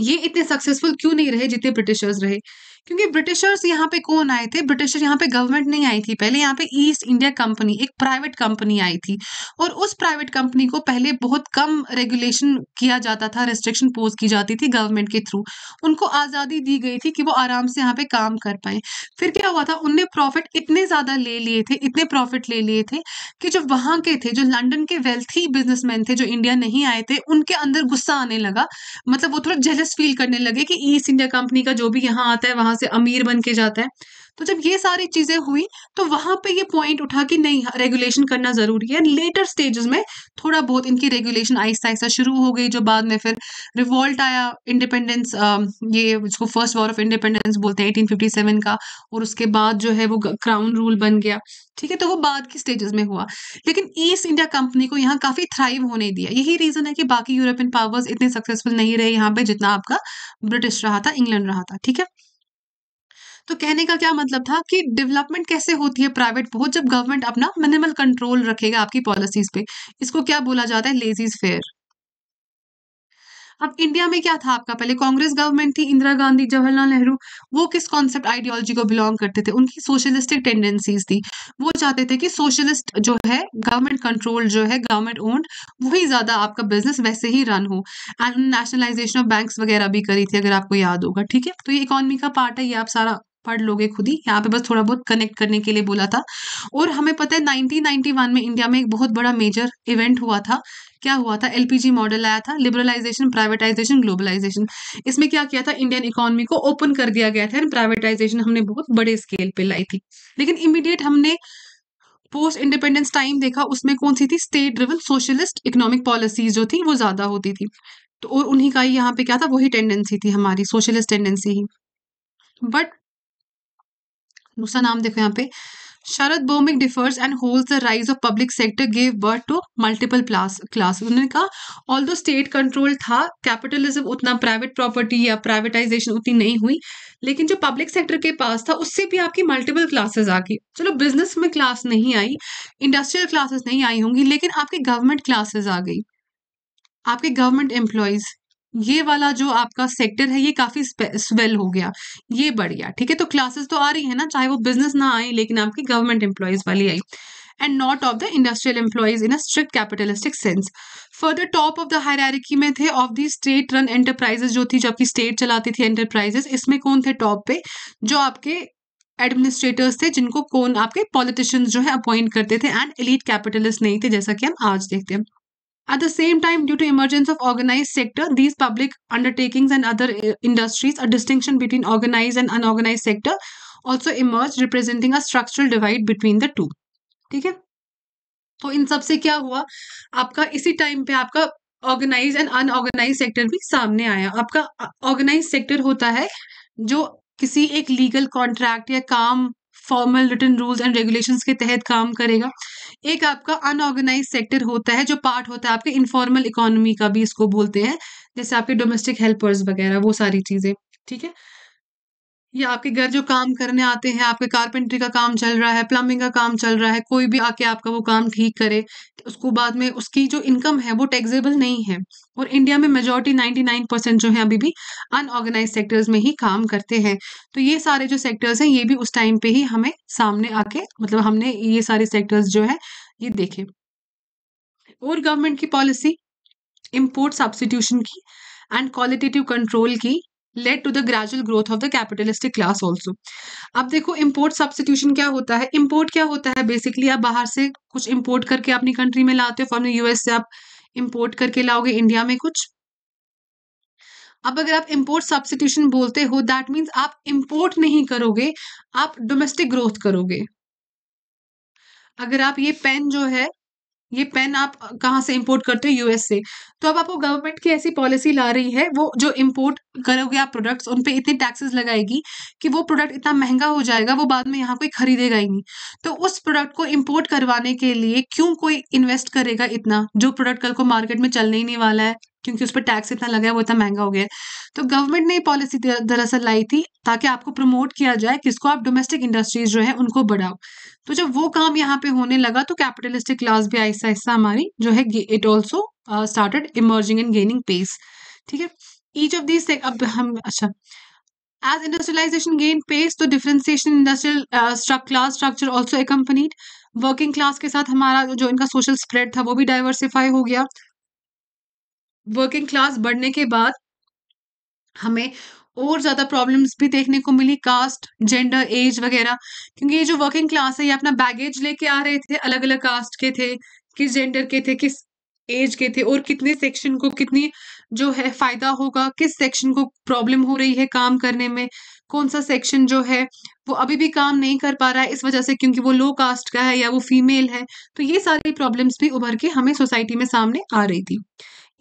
ये इतने सक्सेसफुल क्यों नहीं रहे जितने ब्रिटिशर्स रहे क्योंकि ब्रिटिशर्स यहाँ पे कौन आए थे ब्रिटिशर यहाँ पे गवर्नमेंट नहीं आई थी पहले यहाँ पे ईस्ट इंडिया कंपनी एक प्राइवेट कंपनी आई थी और उस प्राइवेट कंपनी को पहले बहुत कम रेगुलेशन किया जाता था रेस्ट्रिक्शन पोज की जाती थी गवर्नमेंट के थ्रू उनको आज़ादी दी गई थी कि वो आराम से यहाँ पे काम कर पाए फिर क्या हुआ था उनने प्रॉफिट इतने ज़्यादा ले लिए थे इतने प्रॉफिट ले लिए थे कि जो वहाँ के थे जो लंडन के वेल्थी बिजनेसमैन थे जो इंडिया नहीं आए थे उनके अंदर गुस्सा आने लगा मतलब वो थोड़ा जेलस फील करने लगे कि ईस्ट इंडिया कंपनी का जो भी यहाँ आता है वहां वहां से अमीर बन के जाता है तो जब ये सारी चीज़ें हुई तो वहां पे ये पॉइंट उठा कि नहीं रेगुलेशन करना ज़रूरी है लेटर स्टेजेस में थोड़ा बहुत इनकी रेगुलेशन आहिस्ता आहिस्ता शुरू हो गई जो बाद में फिर रिवॉल्ट आया इंडिपेंडेंस ये जिसको फर्स्ट वॉर ऑफ इंडिपेंडेंस बोलते हैं 1857 का और उसके बाद जो है वो क्राउन रूल बन गया ठीक है तो वो बाद की स्टेजेस में हुआ लेकिन ईस्ट इंडिया कंपनी को यहाँ काफ़ी थ्राइव होने दिया यही रीज़न है कि बाकी यूरोपियन पावर्स इतने सक्सेसफुल नहीं रहे यहाँ पे जितना आपका ब्रिटिश रहा था इंग्लैंड रहा था ठीक है तो कहने का क्या मतलब था कि डेवलपमेंट कैसे होती है प्राइवेट बहुत जब गवर्नमेंट अपना मिनिमल कंट्रोल रखेगा आपकी पॉलिसीज पे इसको क्या बोला जाता है लेजीज फेयर अब इंडिया में क्या था आपका पहले कांग्रेस गवर्नमेंट थी इंदिरा गांधी जवाहरलाल नेहरू वो किस कॉन्सेप्ट आइडियोलॉजी को बिलोंग करते थे उनकी सोशलिस्टिक टेंडेंसीज थी वो चाहते थे कि सोशलिस्ट जो है गवर्नमेंट कंट्रोल जो है गवर्नमेंट ओन्ड वही ज्यादा आपका बिजनेस वैसे ही रन हो एंड नेशनलाइजेशन ऑफ बैंक वगैरह भी करी थी अगर आपको याद होगा ठीक है तो ये इकोनॉमी का पार्ट है ये आप सारा पढ़ लोगे खुद ही यहाँ पे बस थोड़ा बहुत कनेक्ट करने के लिए बोला था और हमें पता है 1991 में इंडिया में एक बहुत बड़ा मेजर इवेंट हुआ था क्या हुआ था एलपीजी मॉडल आया था लिबरलाइजेशन प्राइवेटाइजेशन ग्लोबलाइजेशन इसमें क्या किया था इंडियन इकोनॉमी को ओपन कर दिया गया था प्राइवेटाइजेशन हमने बहुत बड़े स्केल पे लाई थी लेकिन इमीडिएट हमने पोस्ट इंडिपेंडेंस टाइम देखा उसमें कौन सी थी state driven socialist economic policies जो थी वो ज्यादा होती थी तो और उन्हीं का ही यहाँ पे क्या था वही टेंडेंसी थी हमारी सोशलिस्ट टेंडेंसी ही बट दूसरा नाम देखो यहाँ पे Sharad Bhowmik differs and hold the rise of public sector give birth to multiple class class उन्होंने कहा ऑल दो स्टेट कंट्रोल था कैपिटलिज्म उतना प्राइवेट प्रॉपर्टी या प्राइवेटाइजेशन उतनी नहीं हुई लेकिन जो पब्लिक सेक्टर के पास था उससे भी आपकी मल्टीपल क्लासेस आ गई चलो बिजनेस में क्लास नहीं आई इंडस्ट्रियल क्लासेस नहीं आई होंगी लेकिन आपकी गवर्नमेंट क्लासेस आ गई आपके गवर्नमेंट एम्प्लॉयज़ ये वाला जो आपका सेक्टर है ये काफी स्वेल हो गया ये बढ़िया ठीक है तो क्लासेस तो आ रही है ना चाहे वो बिजनेस ना आए लेकिन आपकी गवर्नमेंट एम्प्लॉयज वाली आई and not of the industrial employees in a capitalistic sense sense. Further, top of the hierarchy में थे of the state run enterprises जो थी जो आपकी स्टेट चलाती थी एंटरप्राइजेस इसमें कौन थे टॉप पे जो आपके एडमिनिस्ट्रेटर्स थे जिनको कौन आपके पॉलिटिशियंस जो है अपॉइंट करते थे एंड एलिट कैपिटलिस्ट नहीं थे जैसा कि हम आज देखते हैं At the same time, due to emergence of organized sector, these public undertakings and other industries, a distinction between organized and unorganized sector also emerged, representing a structural divide between the two. ठीक है तो इन सब से क्या हुआ आपका इसी time पे आपका ऑर्गेनाइज एंड अनऑर्गेनाइज सेक्टर भी सामने आया आपका ऑर्गेनाइज सेक्टर होता है जो किसी एक लीगल कॉन्ट्रैक्ट या काम formal written rules and regulations के तहत काम करेगा एक आपका अनऑर्गेनाइज सेक्टर होता है जो पार्ट होता है आपके इनफॉर्मल इकोनॉमी का भी इसको बोलते हैं जैसे आपके डोमेस्टिक हेल्पर्स वगैरह वो सारी चीज़ें ठीक है या आपके घर जो काम करने आते हैं आपके कारपेंट्री का काम चल रहा है प्लम्बिंग का काम चल रहा है कोई भी आके आपका वो काम ठीक करे तो उसको बाद में उसकी जो इनकम है वो टैक्सेबल नहीं है और इंडिया में मेजोरिटी 99 परसेंट जो है अभी भी अनऑर्गेनाइज सेक्टर्स में ही काम करते हैं तो ये सारे जो सेक्टर्स हैं ये भी उस टाइम पे ही हमें सामने आके मतलब हमने ये सारे सेक्टर्स जो है ये देखे और गवर्नमेंट की पॉलिसी इम्पोर्ट सब्सटीट्यूशन की एंड क्वालिटेटिव कंट्रोल की led to the gradual growth of the capitalistic class also अब देखो इम्पोर्ट सब्सटीट्यूशन क्या होता है इम्पोर्ट क्या होता है बेसिकली आप बाहर से कुछ इम्पोर्ट करके अपनी कंट्री में लाते हो फ्रॉम यूएस से आप इम्पोर्ट करके लाओगे इंडिया में कुछ अब अगर आप इम्पोर्ट सब्सटीट्यूशन बोलते हो दैट मीन्स आप इम्पोर्ट नहीं करोगे आप डोमेस्टिक ग्रोथ करोगे अगर आप ये पेन जो है ये पेन आप कहाँ से इंपोर्ट करते हो यूएस से तो अब आपको गवर्नमेंट की ऐसी पॉलिसी ला रही है वो जो इंपोर्ट करोगे आप प्रोडक्ट्स उन पे इतनी टैक्सेस लगाएगी कि वो प्रोडक्ट इतना महंगा हो जाएगा वो बाद में यहाँ कोई खरीदेगा ही नहीं तो उस प्रोडक्ट को इम्पोर्ट करवाने के लिए क्यों कोई इन्वेस्ट करेगा इतना जो प्रोडक्ट कल को मार्केट में चलने ही नहीं वाला है क्योंकि उस पर टैक्स इतना लगा है वो इतना महंगा हो गया तो गवर्नमेंट ने पॉलिसी दरअसल लाई थी ताकि आपको प्रमोट किया जाए किसको आप डोमेस्टिक इंडस्ट्रीज जो है उनको बढ़ाओ तो जब वो काम यहाँ पे होने लगा तो कैपिटलिस्टिक क्लास भी आहिस्ता आहिस्ता हमारी जो है it also started emerging and gaining pace ठीक है ईच ऑफ दीज अब हम अच्छा एज इंडस्ट्रियलाइजेशन गेन पेस तो differentiation industrial class structure also a working class के साथ हमारा जो इनका सोशल स्प्रेड था वो भी डाइवर्सिफाई हो गया वर्किंग क्लास बढ़ने के बाद हमें और ज़्यादा प्रॉब्लम्स भी देखने को मिली कास्ट जेंडर एज वगैरह क्योंकि ये जो वर्किंग क्लास है ये अपना बैगेज लेके आ रहे थे अलग अलग कास्ट के थे किस जेंडर के थे किस एज के थे और कितने सेक्शन को कितनी जो है फायदा होगा किस सेक्शन को प्रॉब्लम हो रही है काम करने में कौन सा सेक्शन जो है वो अभी भी काम नहीं कर पा रहा है इस वजह से क्योंकि वो लो कास्ट का है या वो फीमेल है तो ये सारी प्रॉब्लम्स भी उभर के हमें सोसाइटी में सामने आ रही थी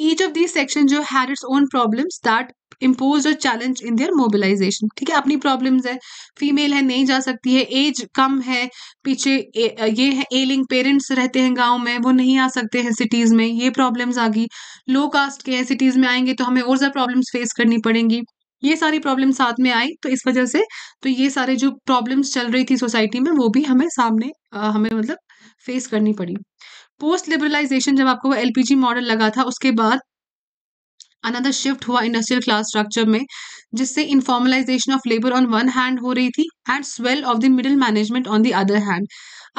ईच ऑफ दिस सेक्शन जो had its own problems that impose और चैलेंज इन देयर मोबिलाइजेशन ठीक है अपनी प्रॉब्लम्स है फीमेल है नहीं जा सकती है एज कम है पीछे ये है एलिंग पेरेंट्स रहते हैं गांव में वो नहीं आ सकते हैं सिटीज़ में ये प्रॉब्लम्स आ गई लो कास्ट के हैं सिटीज़ में आएंगे तो हमें और ज़्यादा प्रॉब्लम्स फेस करनी पड़ेंगी ये सारी प्रॉब्लम साथ में आई तो इस वजह से तो ये सारे जो प्रॉब्लम्स चल रही थी सोसाइटी में वो भी हमें सामने आ, हमें मतलब फेस करनी पड़ी पोस्ट लिबरलाइजेशन जब आपको एलपीजी मॉडल लगा था उसके बाद अनदर शिफ्ट हुआ इंडस्ट्रियल क्लास स्ट्रक्चर में जिससे informalisation of labour on one hand हो रही थी and swell of the middle management on the other hand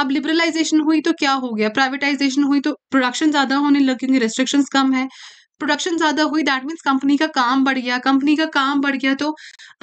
अब लिबरलाइजेशन हुई तो क्या हो गया प्राइवेटाइजेशन हुई तो प्रोडक्शन ज़्यादा होने लग क्योंकि रेस्ट्रिक्शन कम है प्रोडक्शन ज़्यादा हुई दैट मीन्स कंपनी का काम बढ़ गया कंपनी का काम बढ़ गया तो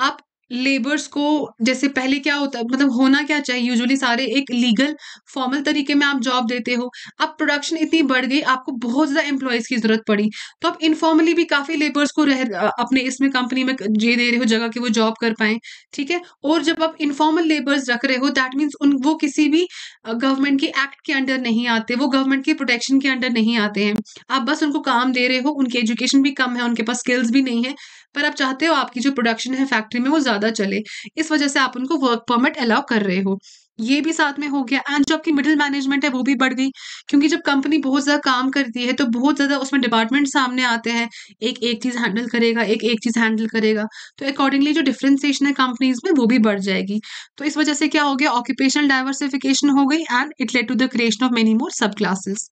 आप लेबर्स को जैसे पहले क्या होता है मतलब होना क्या चाहिए यूजुअली सारे एक लीगल फॉर्मल तरीके में आप जॉब देते हो अब प्रोडक्शन इतनी बढ़ गई आपको बहुत ज़्यादा एम्प्लॉयज़ की ज़रूरत पड़ी तो आप इनफॉर्मली भी काफ़ी लेबर्स को रह अपने इसमें कंपनी में ये दे रहे हो जगह कि वो जॉब कर पाएँ ठीक है और जब आप इनफॉर्मल लेबर्स रख रहे हो दैट मीन्स उन वो किसी भी गवर्नमेंट के एक्ट के अंडर नहीं आते वो गवर्नमेंट के प्रोटेक्शन के अंडर नहीं आते हैं आप बस उनको काम दे रहे हो उनकी एजुकेशन भी कम है उनके पास स्किल्स भी नहीं है पर आप चाहते हो आपकी जो प्रोडक्शन है फैक्ट्री में वो ज़्यादा चले इस वजह से आप उनको वर्क परमिट अलाउ कर रहे हो ये भी साथ में हो गया एंड जो आपकी मिडिल मैनेजमेंट है वो भी बढ़ गई क्योंकि जब कंपनी बहुत ज़्यादा काम करती है तो बहुत ज़्यादा उसमें डिपार्टमेंट सामने आते हैं एक एक चीज़ हैंडल करेगा एक एक चीज़ हैंडल करेगा तो अकॉर्डिंगली जो डिफ्रेंसिएशन है कंपनीज में वो भी बढ़ जाएगी तो इस वजह से क्या हो गया ऑक्यूपेशनल डाइवर्सिफिकेशन हो गई and it led to the creation of many more sub classes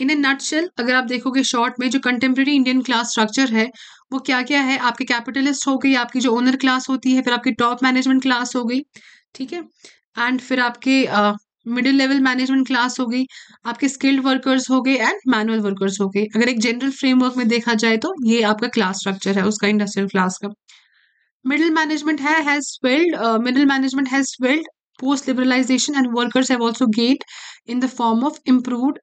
in A nutshell अगर आप देखोगे शॉर्ट में जो कंटेम्प्रेरी इंडियन क्लास स्ट्रक्चर है वो क्या क्या है आपके कैपिटलिस्ट हो गई आपकी जो ओनर क्लास होती है फिर आपकी टॉप मैनेजमेंट क्लास हो गई ठीक है एंड फिर आपके मिडिल लेवल मैनेजमेंट क्लास हो गई आपके स्किल्ड वर्कर्स हो गए एंड मैनुअल वर्कर्स हो गए अगर एक जनरल फ्रेमवर्क में देखा जाए तो ये आपका क्लास स्ट्रक्चर है उसका इंडस्ट्रियल क्लास का मिडिल मैनेजमेंट है has swelled middle management has swelled post liberalisation and workers have also gained in the form of improved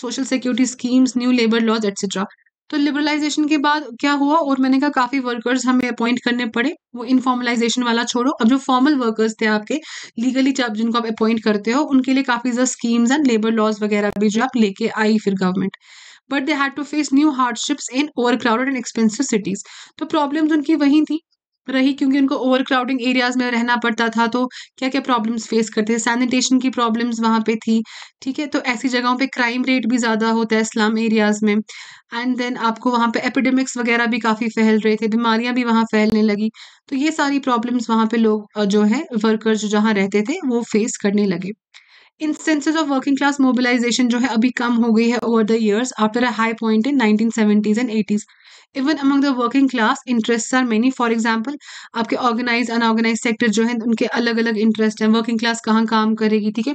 social security schemes new labour laws etcetera तो liberalisation के बाद क्या हुआ और मैंने कहा काफी वर्कर्स हमें अपॉइंट करने पड़े वो इनफॉर्मलाइजेशन वाला छोड़ो अब जो फॉर्मल वर्कर्स थे आपके लीगली जब जिनको आप अपॉइंट करते हो उनके लिए काफी ज्यादा स्कीम्स एंड लेबर लॉज वगैरह भी जो आप लेके आई फिर government but they had to face new hardships in overcrowded and expensive cities तो प्रॉब्लम्स उनकी वही थी रही क्योंकि उनको ओवर क्राउडिंग एरियाज में रहना पड़ता था तो क्या क्या प्रॉब्लम्स फेस करते थे सैनिटेशन की प्रॉब्लम्स वहाँ पे थी ठीक है तो ऐसी जगहों पे क्राइम रेट भी ज़्यादा होता है स्लम एरियाज में एंड देन आपको वहाँ पे एपिडेमिक्स वगैरह भी काफ़ी फैल रहे थे बीमारियाँ भी वहाँ फैलने लगी तो ये सारी प्रॉब्लम्स वहाँ पे लोग जो है वर्कर्स जो जहाँ रहते थे वो फेस करने लगे instances of working class mobilisation जो है अभी कम हो गई है over the years after a high point in nineteen seventies and eighties even among the working class interest are many for example आपके ऑर्गेनाइज अनऑर्गेनाइज सेक्टर जो है उनके अलग अलग इंटरेस्ट हैं वर्किंग क्लास कहाँ काम करेगी ठीक है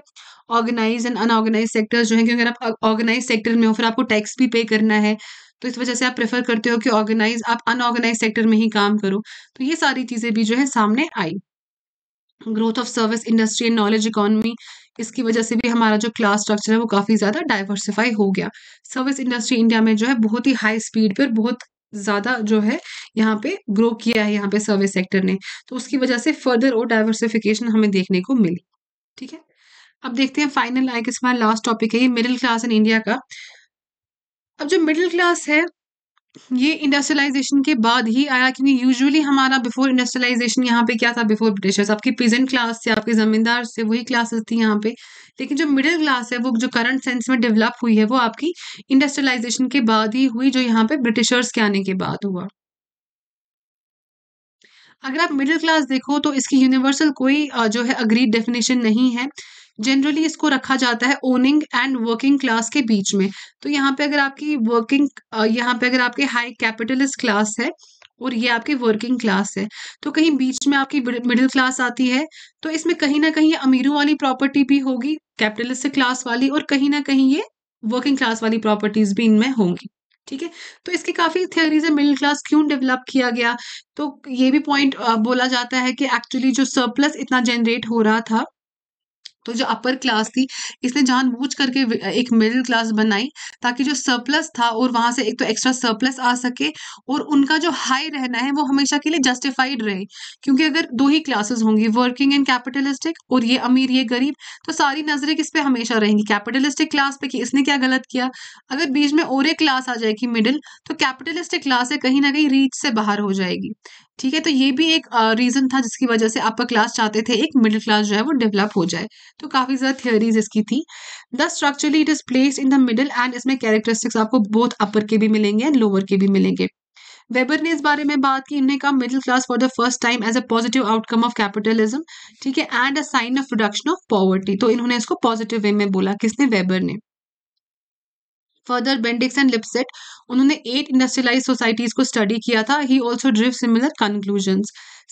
ऑर्गेनाइज एंड अनऑर्गेनाइज सेक्टर्स जो है क्योंकि अगर आप ऑर्गेनाइज सेक्टर में हो फिर आपको टैक्स भी पे करना है तो इस वजह से आप प्रेफर करते हो कि ऑर्गेनाइज आप अनऑर्गेनाइज सेक्टर में ही काम करो तो ये सारी चीज़ें भी जो है सामने आई growth of service industry and knowledge economy इसकी वजह से भी हमारा जो क्लास स्ट्रक्चर है वो काफ़ी ज़्यादा डाइवर्सिफाई हो गया सर्विस इंडस्ट्री इंडिया में जो है बहुत ही हाई स्पीड पर बहुत ज़्यादा जो है यहाँ पे ग्रो किया है यहाँ पे सर्विस सेक्टर ने तो उसकी वजह से फर्दर और डाइवर्सिफिकेशन हमें देखने को मिली ठीक है अब देखते हैं फाइनल लाइक इसमें लास्ट टॉपिक है ये मिडिल क्लास इन इंडिया का अब जो मिडिल क्लास है ये इंडस्ट्रियलाइजेशन के बाद ही आया क्योंकि यूजुअली हमारा बिफोर इंडस्ट्रियलाइजेशन यहाँ पे क्या था बिफोर ब्रिटिशर्स आपकी प्रेजेंट क्लास से आपके जमींदार से वही क्लासेस थी यहाँ पे लेकिन जो मिडिल क्लास है वो जो करंट सेंस में डेवलप हुई है वो आपकी इंडस्ट्रियलाइजेशन के बाद ही हुई जो यहाँ पे ब्रिटिशर्स के आने के बाद हुआ अगर आप मिडिल क्लास देखो तो इसकी यूनिवर्सल कोई जो है अग्रीड डेफिनेशन नहीं है जनरली इसको रखा जाता है ओनिंग एंड वर्किंग क्लास के बीच में तो यहाँ पे अगर आपकी वर्किंग यहाँ पे अगर आपके हाई कैपिटलिस्ट क्लास है और ये आपकी वर्किंग क्लास है तो कहीं बीच में आपकी मिडिल क्लास आती है तो इसमें कहीं ना कहीं अमीरों वाली प्रॉपर्टी भी होगी कैपिटलिस्ट क्लास वाली और कहीं ना कहीं ये वर्किंग क्लास वाली प्रॉपर्टीज भी इनमें होंगी ठीक है तो इसकी काफ़ी थियोरीज है मिडिल क्लास क्यों डेवलप किया गया तो ये भी पॉइंट बोला जाता है कि एक्चुअली जो सरप्लस इतना जनरेट हो रहा था तो जो अपर क्लास थी इसने जानबूझ करके एक मिडिल क्लास बनाई ताकि जो सरप्लस था और वहां से एक तो एक्स्ट्रा सरप्लस आ सके और उनका जो हाई रहना है वो हमेशा के लिए जस्टिफाइड रहे क्योंकि अगर दो ही क्लासेस होंगी वर्किंग एंड कैपिटलिस्टिक और ये अमीर ये गरीब तो सारी नजरें किस पे हमेशा रहेंगी कैपिटलिस्टिक क्लास पे कि इसने क्या गलत किया अगर बीच में और एक क्लास आ जाएगी मिडिल तो कैपिटलिस्टिक क्लास है कहीं ना कहीं रीच से बाहर हो जाएगी ठीक है तो ये भी एक रीज़न था जिसकी वजह से अपर क्लास चाहते थे एक मिडिल क्लास जो है वो डेवलप हो जाए तो काफ़ी ज़्यादा थियोरीज इसकी थी the structurally it is place in the middle and इसमें कैरेक्टरिस्टिक्स आपको बोथ अपर के भी मिलेंगे एंड लोअर के भी मिलेंगे वेबर ने इस बारे में बात की इन्हें कहा middle class for the first time as a positive outcome of capitalism ठीक है and a sign of reduction of poverty तो इन्होंने इसको पॉजिटिव वे में बोला किसने वेबर ने फर्दर बेंडिक्स एंड लिपसेट उन्होंने एट इंडस्ट्रियलाइज सोसाइटीज को स्टडी किया था ही also derive similar conclusion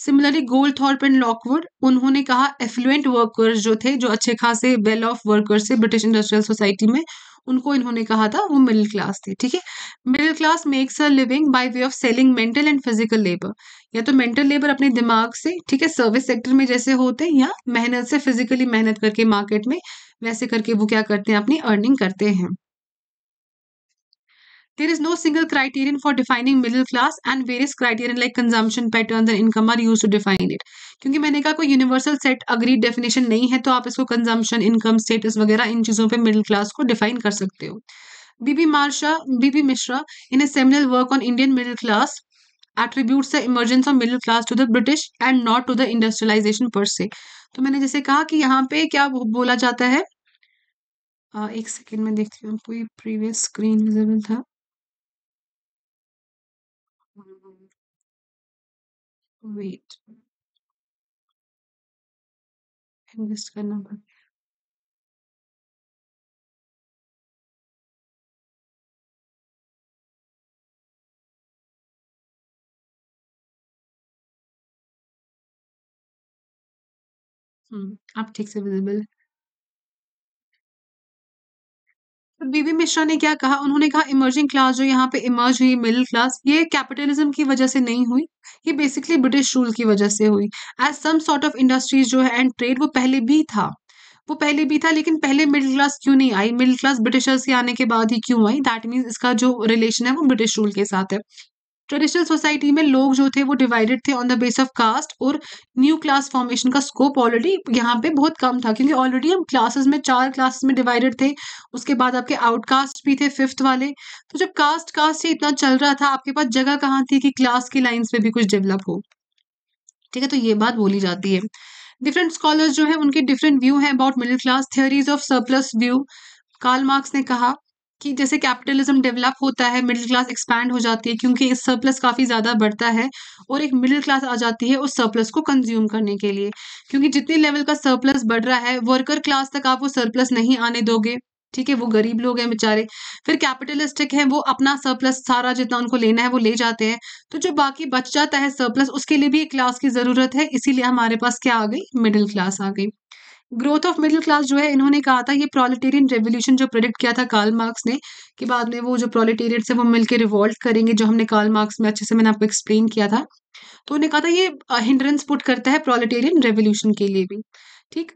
similarly Goldthorpe and Lockwood उन्होंने कहा एफ्लुएंट वर्कर्स जो थे जो अच्छे खासे वेल ऑफ वर्कर्स थे ब्रिटिश इंडस्ट्रियल सोसाइटी में उनको इन्होंने कहा था वो मिडिल क्लास थे ठीक है middle class makes a living by way of selling mental and physical labour या तो मेंटल लेबर अपने दिमाग से ठीक है सर्विस सेक्टर में जैसे होते हैं या मेहनत से फिजिकली मेहनत करके मार्केट में वैसे करके वो क्या करते हैं अपनी अर्निंग करते हैं There is no single criterion for defining middle class and various criterion like consumption patterns and income are used to define it. क्योंकि मैंने कहा कोई यूनिवर्सल सेट अग्रीड डेफिनेशन नहीं है तो आप इसको कंजम्पशन इनकम स्टेटस वगैरह इन चीज़ों पे मिडिल क्लास को डिफाइन कर सकते हो बीबी मार्शा B B Misra in a seminal work on Indian middle class attributes the emergence of middle class to the British and not to the industrialisation per se तो मैंने जैसे कहा कि यहाँ पे क्या बोला जाता है एक सेकेंड में देखती हूँ कोई प्रीवियस स्क्रीन था वेट इन्वेस्ट करना पड़ता है हुँ, आप ठीक से विज़िबल तो बीबी मिश्रा ने क्या कहा उन्होंने कहा इमर्जिंग क्लास जो यहाँ पे इमर्ज हुई मिडिल क्लास ये कैपिटलिज्म की वजह से नहीं हुई ये बेसिकली ब्रिटिश रूल की वजह से हुई as some sort of industries जो है एंड ट्रेड वो पहले भी था वो पहले भी था लेकिन पहले मिडिल क्लास क्यों नहीं आई मिडिल क्लास ब्रिटिशर्स के आने के बाद ही क्यों आई दैट मीन्स इसका जो रिलेशन है वो ब्रिटिश रूल के साथ है ट्रेडिशनल सोसाइटी में लोग जो थे वो डिवाइडेड थे on the base of caste और न्यू क्लास फॉर्मेशन का स्कोप ऑलरेडी यहाँ पे बहुत कम था क्योंकि ऑलरेडी हम क्लासेस में चार क्लासेस में डिवाइडेड थे उसके बाद आपके आउटकास्ट भी थे फिफ्थ वाले तो जब कास्ट कास्ट से इतना चल रहा था आपके पास जगह कहाँ थी कि क्लास की लाइन्स में भी कुछ डेवलप हो ठीक है तो ये बात बोली जाती है डिफरेंट स्कॉलर्स जो है उनके डिफरेंट व्यू है about middle class theories of surplus view Karl Marx ने कहा कि जैसे कैपिटलिज्म डेवलप होता है मिडिल क्लास एक्सपैंड हो जाती है क्योंकि इस सरप्लस काफ़ी ज़्यादा बढ़ता है और एक मिडिल क्लास आ जाती है उस सरप्लस को कंज्यूम करने के लिए क्योंकि जितने लेवल का सरप्लस बढ़ रहा है वर्कर क्लास तक आप वो सरप्लस नहीं आने दोगे ठीक है वो गरीब लोग हैं बेचारे फिर कैपिटलिस्टिक हैं वो अपना सरप्लस सारा जितना उनको लेना है वो ले जाते हैं तो जो बाकी बच जाता है सरप्लस उसके लिए भी एक क्लास की ज़रूरत है इसीलिए हमारे पास क्या आ गई मिडिल क्लास आ गई ग्रोथ ऑफ मिडिल क्लास जो है इन्होंने कहा था ये प्रोलिटेरियन रेवोल्यूशन जो प्रोडिक्ट किया था कार्ल मार्क्स ने कि बाद में वो जो प्रोलेटेरियट्स है वो मिलकर रिवॉल्ट करेंगे जो हमने कार्ल मार्क्स में अच्छे से मैंने आपको एक्सप्लेन किया था तो उन्होंने कहा था ये हिंड्रेंस पुट करता है प्रोलेटेरियन रेवोल्यूशन के लिए भी ठीक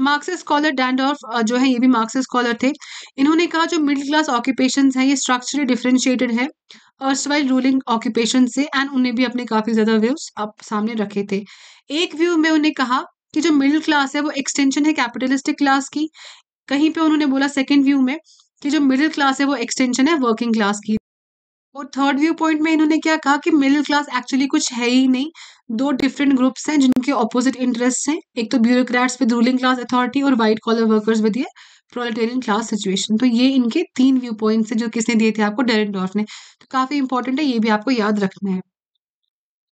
मार्क्स स्कॉलर डैंडॉर्फ जो है ये भी मार्क्स स्कॉलर थे इन्होंने कहा जो मिडिल क्लास ऑक्यूपेशन है ये स्ट्रक्चरली डिफ्रेंशिएटेड है अर्सवाइल रूलिंग ऑक्यूपेशन से एंड उन्हें भी अपने काफ़ी ज़्यादा व्यूज आप सामने रखे थे एक व्यू में उन्हें कहा कि जो मिडिल क्लास है वो एक्सटेंशन है कैपिटलिस्टिक क्लास की कहीं पे उन्होंने बोला सेकेंड व्यू में कि जो मिडिल क्लास है वो एक्सटेंशन है वर्किंग क्लास की और थर्ड व्यू पॉइंट में इन्होंने क्या कहा कि मिडिल क्लास एक्चुअली कुछ है ही नहीं दो डिफरेंट ग्रुप्स हैं जिनके ऑपोजिट इंटरेस्ट हैं एक तो bureaucrats with ruling class authority और वाइट कॉलर वर्कर्स विद ये प्रोलेटेरियन क्लास सिचुएशन तो ये इनके तीन व्यू पॉइंट्स हैं जो किसने दिए थे आपको डेरेन डॉर्फ ने तो काफी इंपॉर्टेंट है ये भी आपको याद रखना है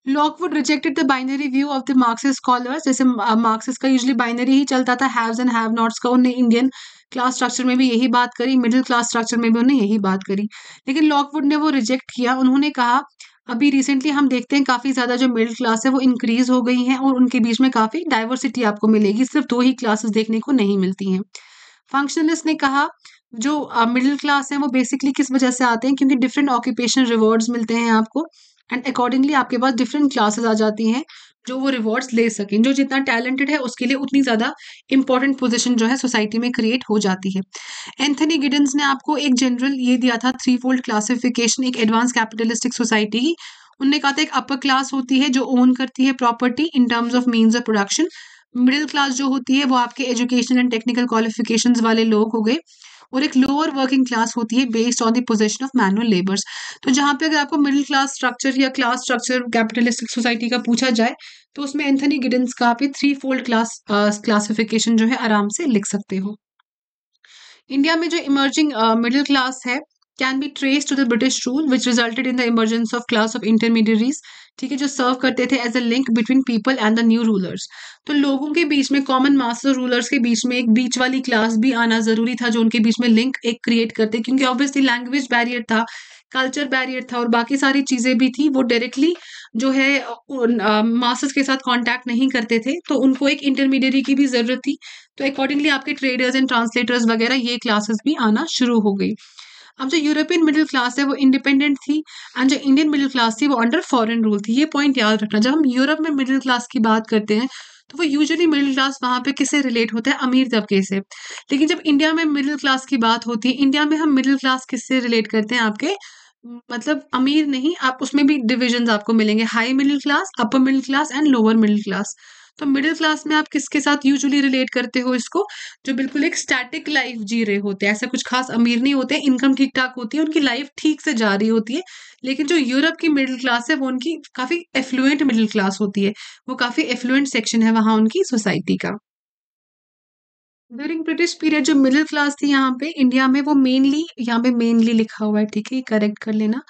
Lockwood rejected the binary view of the Marxist scholars जैसे मार्क्सिस का यूजली बाइनरी ही चलता था हैव्स एंड हैव नॉट्स का उनने इंडियन क्लास स्ट्रक्चर में भी यही बात करी मिडिल क्लास स्ट्रक्चर में भी उन्होंने यही बात करी लेकिन लॉकवुड ने वो रिजेक्ट किया उन्होंने कहा अभी रिसेंटली हम देखते हैं काफ़ी ज़्यादा जो मिडिल क्लास है वो इंक्रीज हो गई है और उनके बीच में काफ़ी डाइवर्सिटी आपको मिलेगी सिर्फ दो ही क्लासेस देखने को नहीं मिलती हैं फंक्शनलिस्ट ने कहा जो मिडिल क्लास है वो बेसिकली किस वजह से आते हैं क्योंकि डिफरेंट ऑक्यूपेशन रिवॉर्ड्स मिलते हैं आपको एंड अकॉर्डिंगली आपके पास डिफरेंट क्लासेस आ जाती हैं जो वो रिवॉर्ड्स ले सकें जो जितना टैलेंटेड है उसके लिए उतनी ज़्यादा इंपॉर्टेंट पोजिशन जो है सोसाइटी में क्रिएट हो जाती है एंथनी गिडन्स ने आपको एक जनरल ये दिया था थ्री फोल्ड क्लासिफिकेशन एक एडवांस कैपिटलिस्टिक सोसाइटी की उनने कहा था एक अपर क्लास होती है जो ओन करती है property in terms of means of production middle class जो होती है वो आपके एजुकेशन एंड टेक्निकल क्वालिफिकेशंस वाले लोग हो गए और एक लोअर वर्किंग क्लास होती है based on the position of manual labours तो जहाँ पे अगर आपको मिडिल क्लास स्ट्रक्चर या क्लास स्ट्रक्चर कैपिटलिस्टिक सोसाइटी का पूछा जाए तो उसमें एंथनी गिडेंस का आप थ्री फोल्ड क्लास क्लासिफिकेशन जो है आराम से लिख सकते हो इंडिया में जो इमर्जिंग मिडिल क्लास है can be trace to the British rule which resulted in the emergence of class of intermediaries ठीक है जो सर्व करते थे as a link between people and the new rulers तो लोगों के बीच में कॉमन मास्टर रूलर्स के बीच में एक बीच वाली क्लास भी आना जरूरी था जो उनके बीच में लिंक एक क्रिएट करते क्योंकि ऑब्वियसली लैंग्वेज बैरियर था कल्चर बैरियर था और बाकी सारी चीज़ें भी थी वो डायरेक्टली जो है मास्टर्स के साथ कांटेक्ट नहीं करते थे तो उनको एक इंटरमीडियरी की भी ज़रूरत थी तो अकॉर्डिंगली आपके ट्रेडर्स एंड ट्रांसलेटर्स वगैरह ये क्लासेस भी आना शुरू हो गई अब जो यूरोपियन मिडिल क्लास है वो इंडिपेंडेंट थी एंड जो इंडियन मिडिल क्लास थी वो अंडर फॉरेन रूल थी ये पॉइंट याद रखना जब हम यूरोप में मिडिल क्लास की बात करते हैं तो वो यूजुअली मिडिल क्लास वहाँ पे किससे रिलेट होता है अमीर तबके से लेकिन जब इंडिया में मिडिल क्लास की बात होती है इंडिया में हम मिडिल क्लास किससे रिलेट करते हैं आपके मतलब अमीर नहीं आप उसमें भी डिविजन्स आपको मिलेंगे high middle class upper middle class and lower middle class तो मिडिल क्लास में आप किसके साथ यूजुअली रिलेट करते हो इसको जो बिल्कुल एक स्टैटिक लाइफ जी रहे होते हैं ऐसा कुछ खास अमीर नहीं होते इनकम ठीक ठाक होती है उनकी लाइफ ठीक से जा रही होती है लेकिन जो यूरोप की मिडिल क्लास है वो उनकी काफ़ी एफ्लुएंट मिडिल क्लास होती है वो काफ़ी एफ्लुएंट सेक्शन है वहां उनकी सोसाइटी का ड्यूरिंग ब्रिटिश पीरियड जो मिडिल क्लास थी यहाँ पे इंडिया में वो मेनली यहाँ पे मेनली लिखा हुआ है ठीक है करेक्ट कर लेना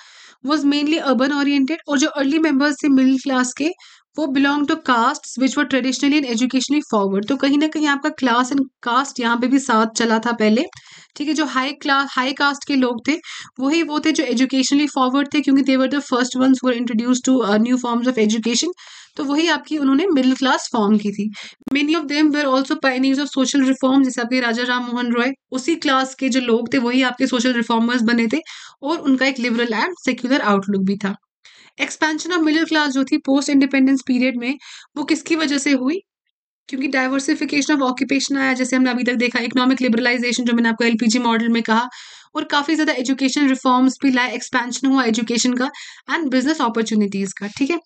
वॉज मेनली अर्बन ओरिएंटेड और जो अर्ली मेंबर्स थे मिडिल क्लास के वो belong to caste which were traditionally and educationally forward तो कहीं ना कहीं आपका क्लास एंड कास्ट यहाँ पे भी साथ चला था पहले ठीक है जो हाई क्लास हाई कास्ट के लोग थे वही वो थे जो एजुकेशनली फॉरवर्ड थे क्योंकि they the first ones were introduced to new forms of education तो वही आपकी उन्होंने मिडिल क्लास फॉर्म की थी many of them were also pioneers of social reform जैसे आपके राजा राम मोहन रॉय उसी क्लास के जो लोग थे वही आपके सोशल रिफॉर्मर्स बने थे और उनका एक लिबरल एंड सेक्युलर आउटलुक भी था एक्सपेंशन ऑफ मिडिल क्लास जो थी पोस्ट इंडिपेंडेंस पीरियड में वो किसकी वजह से हुई क्योंकि डाइवर्सिफिकेशन ऑफ ऑक्यूपेशन आया जैसे हमने अभी तक देखा इकोनॉमिक लिबरलाइजेशन जो मैंने आपको एलपीजी मॉडल में कहा और काफ़ी ज़्यादा एजुकेशन रिफॉर्म्स भी लाए एक्सपेंशन हुआ एजुकेशन का एंड बिजनेस अपॉर्चुनिटीज़ का ठीक है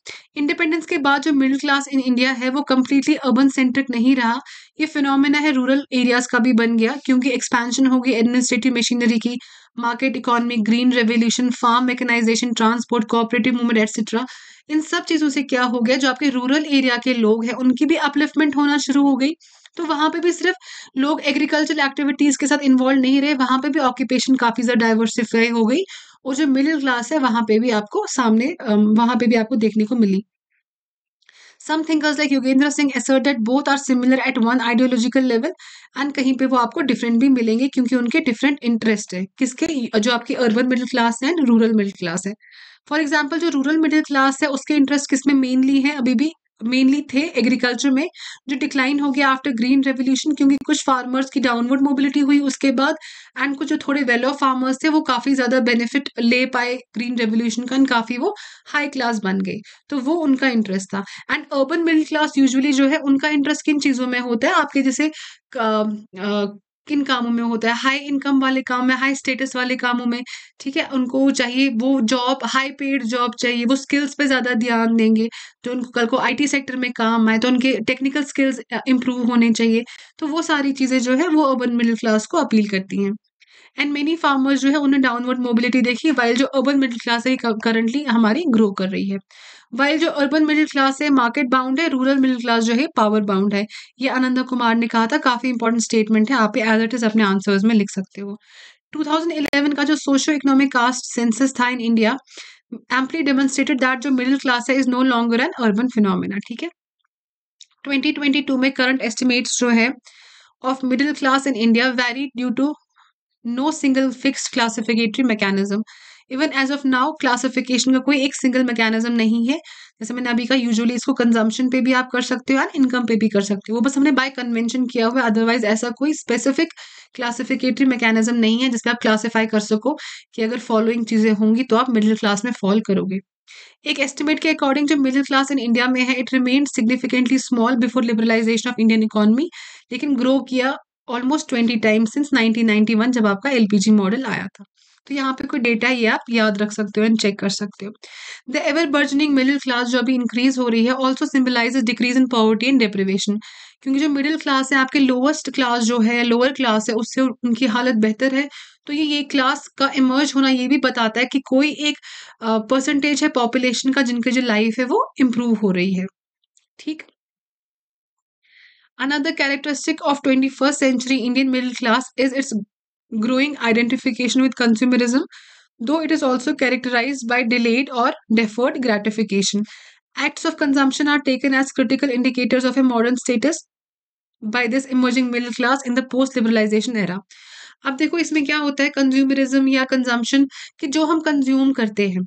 इंडिपेंडेंस के बाद जो मिडिल क्लास इन इंडिया है वो कम्प्लीटली अर्बन सेंट्रिक नहीं रहा ये फिनोमेना है रूरल एरियाज़ का भी बन गया क्योंकि एक्सपेंशन हो गई एडमिनिस्ट्रेटिव मशीनरी की market economy green revolution farm mechanisation transport cooperative movement etcetera इन सब चीज़ों से क्या हो गया जो आपके रूरल एरिया के लोग हैं उनकी भी अपलिफ्टमेंट होना शुरू हो गई तो वहाँ पे भी सिर्फ लोग एग्रीकल्चरल एक्टिविटीज़ के साथ इन्वॉल्व नहीं रहे वहाँ पे भी ऑक्यूपेशन काफ़ी ज़्यादा डाइवर्सिफाई हो गई और जो मिडिल क्लास है वहाँ पे भी आपको सामने वहाँ पे भी आपको देखने को मिली some thinkers like Yogendra Singh asserted both are similar at one ideological level and कहीं पे वो आपको डिफरेंट भी मिलेंगे क्योंकि उनके डिफरेंट इंटरेस्ट है किसके जो आपके अर्बन मिडिल क्लास है एंड रूरल मिडिल क्लास है फॉर एग्जाम्पल जो रूरल मिडिल क्लास है उसके इंटरेस्ट किस में मेनली है अभी भी मेनली थे एग्रीकल्चर में जो डिक्लाइन हो गया आफ्टर ग्रीन रेवोल्यूशन क्योंकि कुछ फार्मर्स की डाउनवर्ड मोबिलिटी हुई उसके बाद एंड कुछ जो थोड़े वेल ऑफ फार्मर्स थे वो काफ़ी ज़्यादा बेनिफिट ले पाए ग्रीन रेवोल्यूशन का एंड काफ़ी वो हाई क्लास बन गई तो वो उनका इंटरेस्ट था and urban middle class usually जो है उनका इंटरेस्ट किन चीज़ों में होता है आपके जैसे किन कामों में होता है हाई इनकम वाले काम में हाई स्टेटस वाले कामों में ठीक है उनको चाहिए वो जॉब हाई पेड जॉब चाहिए वो स्किल्स पे ज़्यादा ध्यान देंगे तो उनको कल को आईटी सेक्टर में काम आए तो उनके टेक्निकल स्किल्स इंप्रूव होने चाहिए तो वो सारी चीज़ें जो है वो अर्बन मिडिल क्लास को अपील करती हैं एंड मेनी फार्मर्स जो है उन्हें डाउनवर्ड मोबिलिटी देखी वाइल जो अर्बन मिडिल क्लास है करंटली हमारी ग्रो कर रही है वाइल जो अर्बन मिडिल क्लास है मार्केट बाउंड है रूरल मिडिल क्लास जो है पावर बाउंड है ये आनंद कुमार ने कहा था काफी इंपॉर्टेंट स्टेटमेंट है आप एज इट इज अपने आंसर्स में लिख सकते हो 2011 का जो सोशो इकोनॉमिक कास्ट सेंसस था in India amply demonstrated that जो मिडिल क्लास है is no longer an urban phenomena ठीक है 2022 में करंट एस्टिमेट्स जो है of middle class in India vary due to no single fix classificatory mechanism even as of now classification का कोई एक सिंगल मैकेनिज्म नहीं है जैसे मैंने अभी कहा यूजुअली इसको कंजम्पशन पे भी आप कर सकते हो एंड इनकम पे भी कर सकते हो वो बस हमने बाय कन्वेंशन किया हुआ अदरवाइज ऐसा कोई स्पेसिफिक क्लासिफिकेटरी मैकेनिज्म नहीं है जिसका आप क्लासीफाई कर सको कि अगर फॉलोइंग चीज़ें होंगी तो आप मिडिल क्लास में फॉल करोगे एक एस्टिमेट के अकॉर्डिंग जो मिडिल क्लास इन इंडिया में है it remain significantly small before liberalisation of Indian economy लेकिन ग्रो किया ऑलमोस्ट ट्वेंटी टाइम्स सिंस 1991 जब आपका एलपीजी मॉडल आया था तो यहाँ पे कोई डेटा ही आप याद रख सकते हो एंड चेक कर सकते हो the ever burgeoning middle class जो अभी इंक्रीज हो रही है also symbolise decrease in poverty and deprivation क्योंकि जो मिडिल क्लास है आपके लोवेस्ट क्लास जो है लोअर क्लास है उससे उनकी हालत बेहतर है तो ये ये क्लास का इमर्ज होना ये भी बताता है कि कोई एक परसेंटेज है पॉपुलेशन का जिनकी जो लाइफ है वो इम्प्रूव हो रही है ठीक characteristic of twenty first century Indian middle class is its growing identification with consumerism, though it is also characterized by delayed or deferred gratification. Acts of consumption are taken as critical indicators of a modern status by this emerging middle class in the post liberalization era. अब देखो इसमें क्या होता है consumerism या consumption कि जो हम कंज्यूम करते हैं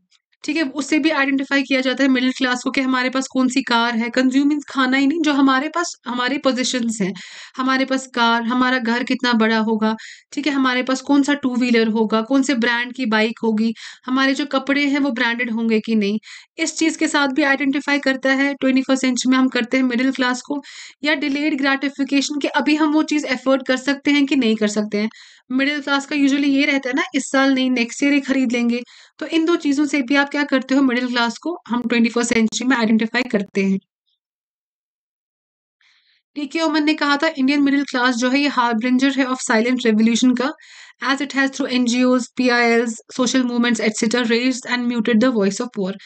ठीक है उससे भी आइडेंटिफाई किया जाता है मिडिल क्लास को कि हमारे पास कौन सी कार है कंज्यूम खाना ही नहीं जो हमारे पास हमारे पोजिशन हैं हमारे पास कार हमारा घर कितना बड़ा होगा ठीक है हमारे पास कौन सा टू व्हीलर होगा कौन से ब्रांड की बाइक होगी हमारे जो कपड़े हैं वो ब्रांडेड होंगे कि नहीं इस चीज़ के साथ भी आइडेंटिफाई करता है ट्वेंटी फर्स्ट सेंचुरी में हम करते हैं मिडिल क्लास को या डिलेड ग्रेटिफिकेशन कि अभी हम वो चीज़ एफर्ड कर सकते हैं कि नहीं कर सकते हैं मिडिल क्लास का यूजुअली ये रहता है ना इस साल नहीं नेक्स्ट ईयर ही खरीद लेंगे तो इन दो चीज़ों से भी आप क्या करते हो मिडिल क्लास को हम ट्वेंटी फर्स्ट सेंचुरी में आइडेंटिफाई करते हैं टीके ओमन ने कहा था इंडियन मिडिल क्लास जो है ये हार्बिंजर है ऑफ साइलेंट रेवोल्यूशन का as it has through N G Os P I L social movements etcetera raise and muted the voice of poor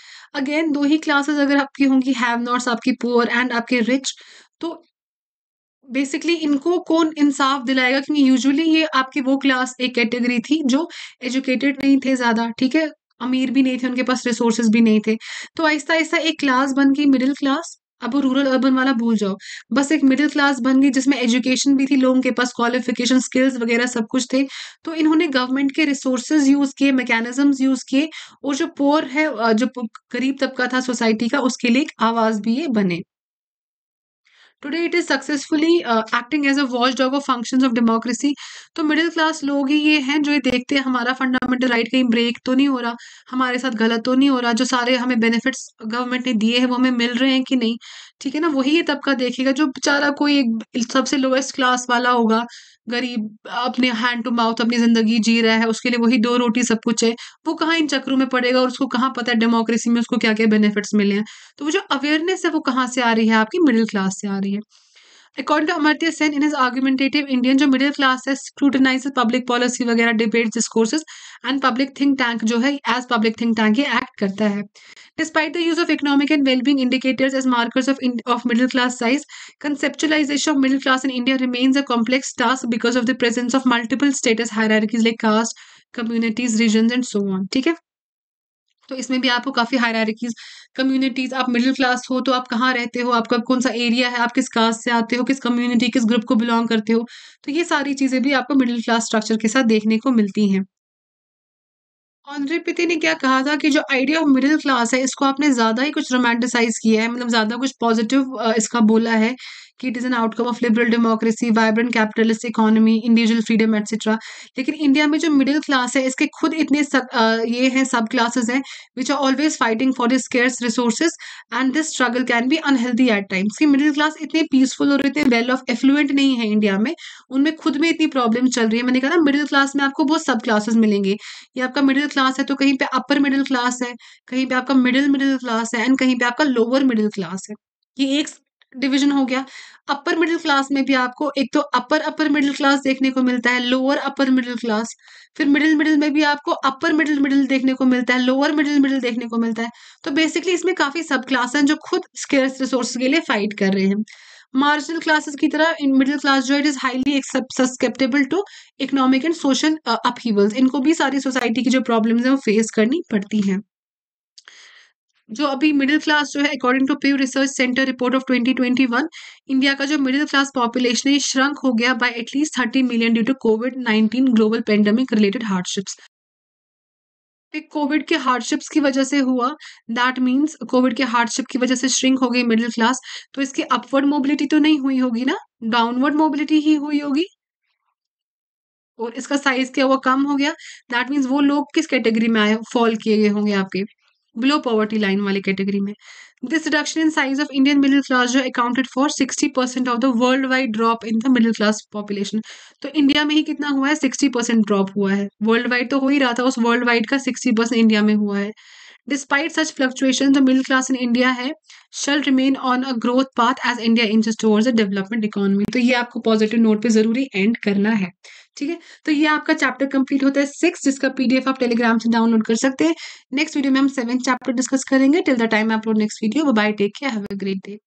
again दो ही क्लासेस अगर आपकी होंगी हैव नॉट्स आपकी पुअर एंड आपके रिच तो बेसिकली इनको कौन इंसाफ दिलाएगा क्योंकि यूजुअली ये आपकी वो क्लास एक कैटेगरी थी जो एजुकेटेड नहीं थे ज़्यादा ठीक है अमीर भी नहीं थे उनके पास रिसोर्सेज भी नहीं थे तो आहिस्ता आहिस्ता एक क्लास बन गई मिडिल क्लास अब रूरल अर्बन वाला भूल जाओ बस एक मिडिल क्लास बन गई जिसमें एजुकेशन भी थी लोगों के पास क्वालिफिकेशन स्किल्स वगैरह सब कुछ थे तो इन्होंने गवर्नमेंट के रिसोर्सेज यूज़ किए मैकेनिज्म यूज़ किए और जो पोअर है जो गरीब तबका था सोसाइटी का उसके लिए एक आवाज़ भी ये बने today it is successfully acting as a watch dog of function of democracy तो मिडिल क्लास लोग ही ये हैं जो ये देखते हैं हमारा फंडामेंटल राइट कहीं ब्रेक तो नहीं हो रहा हमारे साथ गलत तो नहीं हो रहा जो सारे हमें बेनिफिट्स गवर्नमेंट ने दिए हैं वो हमें मिल रहे हैं कि नहीं ठीक है ना वही ये तबका देखेगा जो बेचारा कोई एक सबसे लोएस्ट क्लास वाला होगा गरीब अपने हैंड टू माउथ अपनी जिंदगी जी रहा है उसके लिए वही दो रोटी सब कुछ है वो कहाँ इन चक्रों में पड़ेगा और उसको कहाँ पता है डेमोक्रेसी में उसको क्या क्या बेनिफिट्स मिले हैं तो वो जो अवेयरनेस है वो कहाँ से आ रही है आपकी मिडिल क्लास से आ रही है According to Amartya Sen, in his argumentative Indian, जो middle class है scrutinizes public policy वगैरह debates, discourses and public think tank जो है as public think tank ये act करता है Despite the use of economic and well-being indicators as markers of, in, of middle class size, conceptualization of middle class in India remains a complex task because of the presence of multiple status hierarchies like caste, communities, regions and so on. ठीक है तो इसमें भी आपको काफ़ी hierarchies communities आप middle class हो तो आप कहाँ रहते हो आपका कौन सा एरिया है आप किस कास्ट से आते हो किस कम्युनिटी किस ग्रुप को बिलोंग करते हो तो ये सारी चीज़ें भी आपको मिडिल क्लास स्ट्रक्चर के साथ देखने को मिलती हैं ऑनरेपिति ने क्या कहा था कि जो आइडिया ऑफ मिडिल क्लास है इसको आपने ज़्यादा ही कुछ रोमांटिसाइज किया है मतलब ज़्यादा कुछ पॉजिटिव इसका बोला है कि it is an outcome of liberal democracy vibrant capitalist economy individual freedom etcetera लेकिन इंडिया में जो मिडिल क्लास है इसके खुद इतने सब आ, ये हैं सब क्लासेज हैं which are always fighting for this scarce resources and this struggle can be unhealthy at times कि मिडिल क्लास इतने पीसफुल और इतने वेल ऑफ एफ्लुएंट नहीं है इंडिया में उनमें खुद में इतनी प्रॉब्लम चल रही है मैंने कहा ना मिडिल क्लास में आपको बहुत सब क्लासेस मिलेंगे ये आपका मिडिल क्लास है तो कहीं पे अपर मिडिल क्लास है कहीं पे आपका मिडिल मिडिल क्लास है एंड कहीं पे आपका लोअर मिडिल क्लास है ये एक डिवीजन हो गया अपर मिडिल क्लास में भी आपको एक तो अपर अपर मिडिल क्लास देखने को मिलता है लोअर अपर मिडिल क्लास फिर मिडिल मिडिल में भी आपको अपर मिडिल मिडिल देखने को मिलता है लोअर मिडिल मिडिल देखने को मिलता है तो बेसिकली इसमें काफी सब क्लास हैं जो खुद स्केर्स रिसोर्स के लिए फाइट कर रहे हैं मार्जिनल क्लासेस की तरह इन मिडिल क्लास जो it is highly susceptible to economic and social upheavals इनको भी सारी सोसाइटी की जो प्रॉब्लम्स हैं वो फेस करनी पड़ती हैं जो अभी मिडिल क्लास जो है according to Pew Research Center report of 2021 India का जो मिडिल क्लास पॉपुलेशन है श्रंक हो गया by at least thirty million due to Covid 19 global pandemic related hardships एक कोविड के हार्डशिप्स की वजह से हुआ दैट मीन्स कोविड के हार्डशिप की वजह से श्रिंक हो गई मिडिल क्लास तो इसकी अपवर्ड मोबिलिटी तो नहीं हुई होगी ना डाउनवर्ड मोबिलिटी ही हुई होगी और इसका साइज क्या हुआ कम हो गया दैट मीन्स वो लोग किस कैटेगरी में आए फॉल किए गए होंगे आपके बिलो पॉवर्टी लाइन वाले कैटेगरी में this reduction in size of Indian middle class जो sixty percent of the world wide drop in the middle class population तो इंडिया में ही कितना हुआ है सिक्सटी परसेंट ड्रॉप हुआ है वर्ल्ड वाइड तो हो ही रहा था उस वर्ल्ड वाइड का सिक्सटी परसेंट इंडिया में हुआ है despite such fluctuation the middle class in India है shall remain on a growth path as India inches towards a development economy तो ये आपको पॉजिटिव नोट पे जरूरी एंड करना है ठीक है तो ये आपका चैप्टर कंप्लीट होता है सिक्स जिसका पीडीएफ आप टेलीग्राम से डाउनलोड कर सकते हैं नेक्स्ट वीडियो में हम सेवन चैप्टर डिस्कस करेंगे टिल द टाइम आप लोग next video bye take care have a great day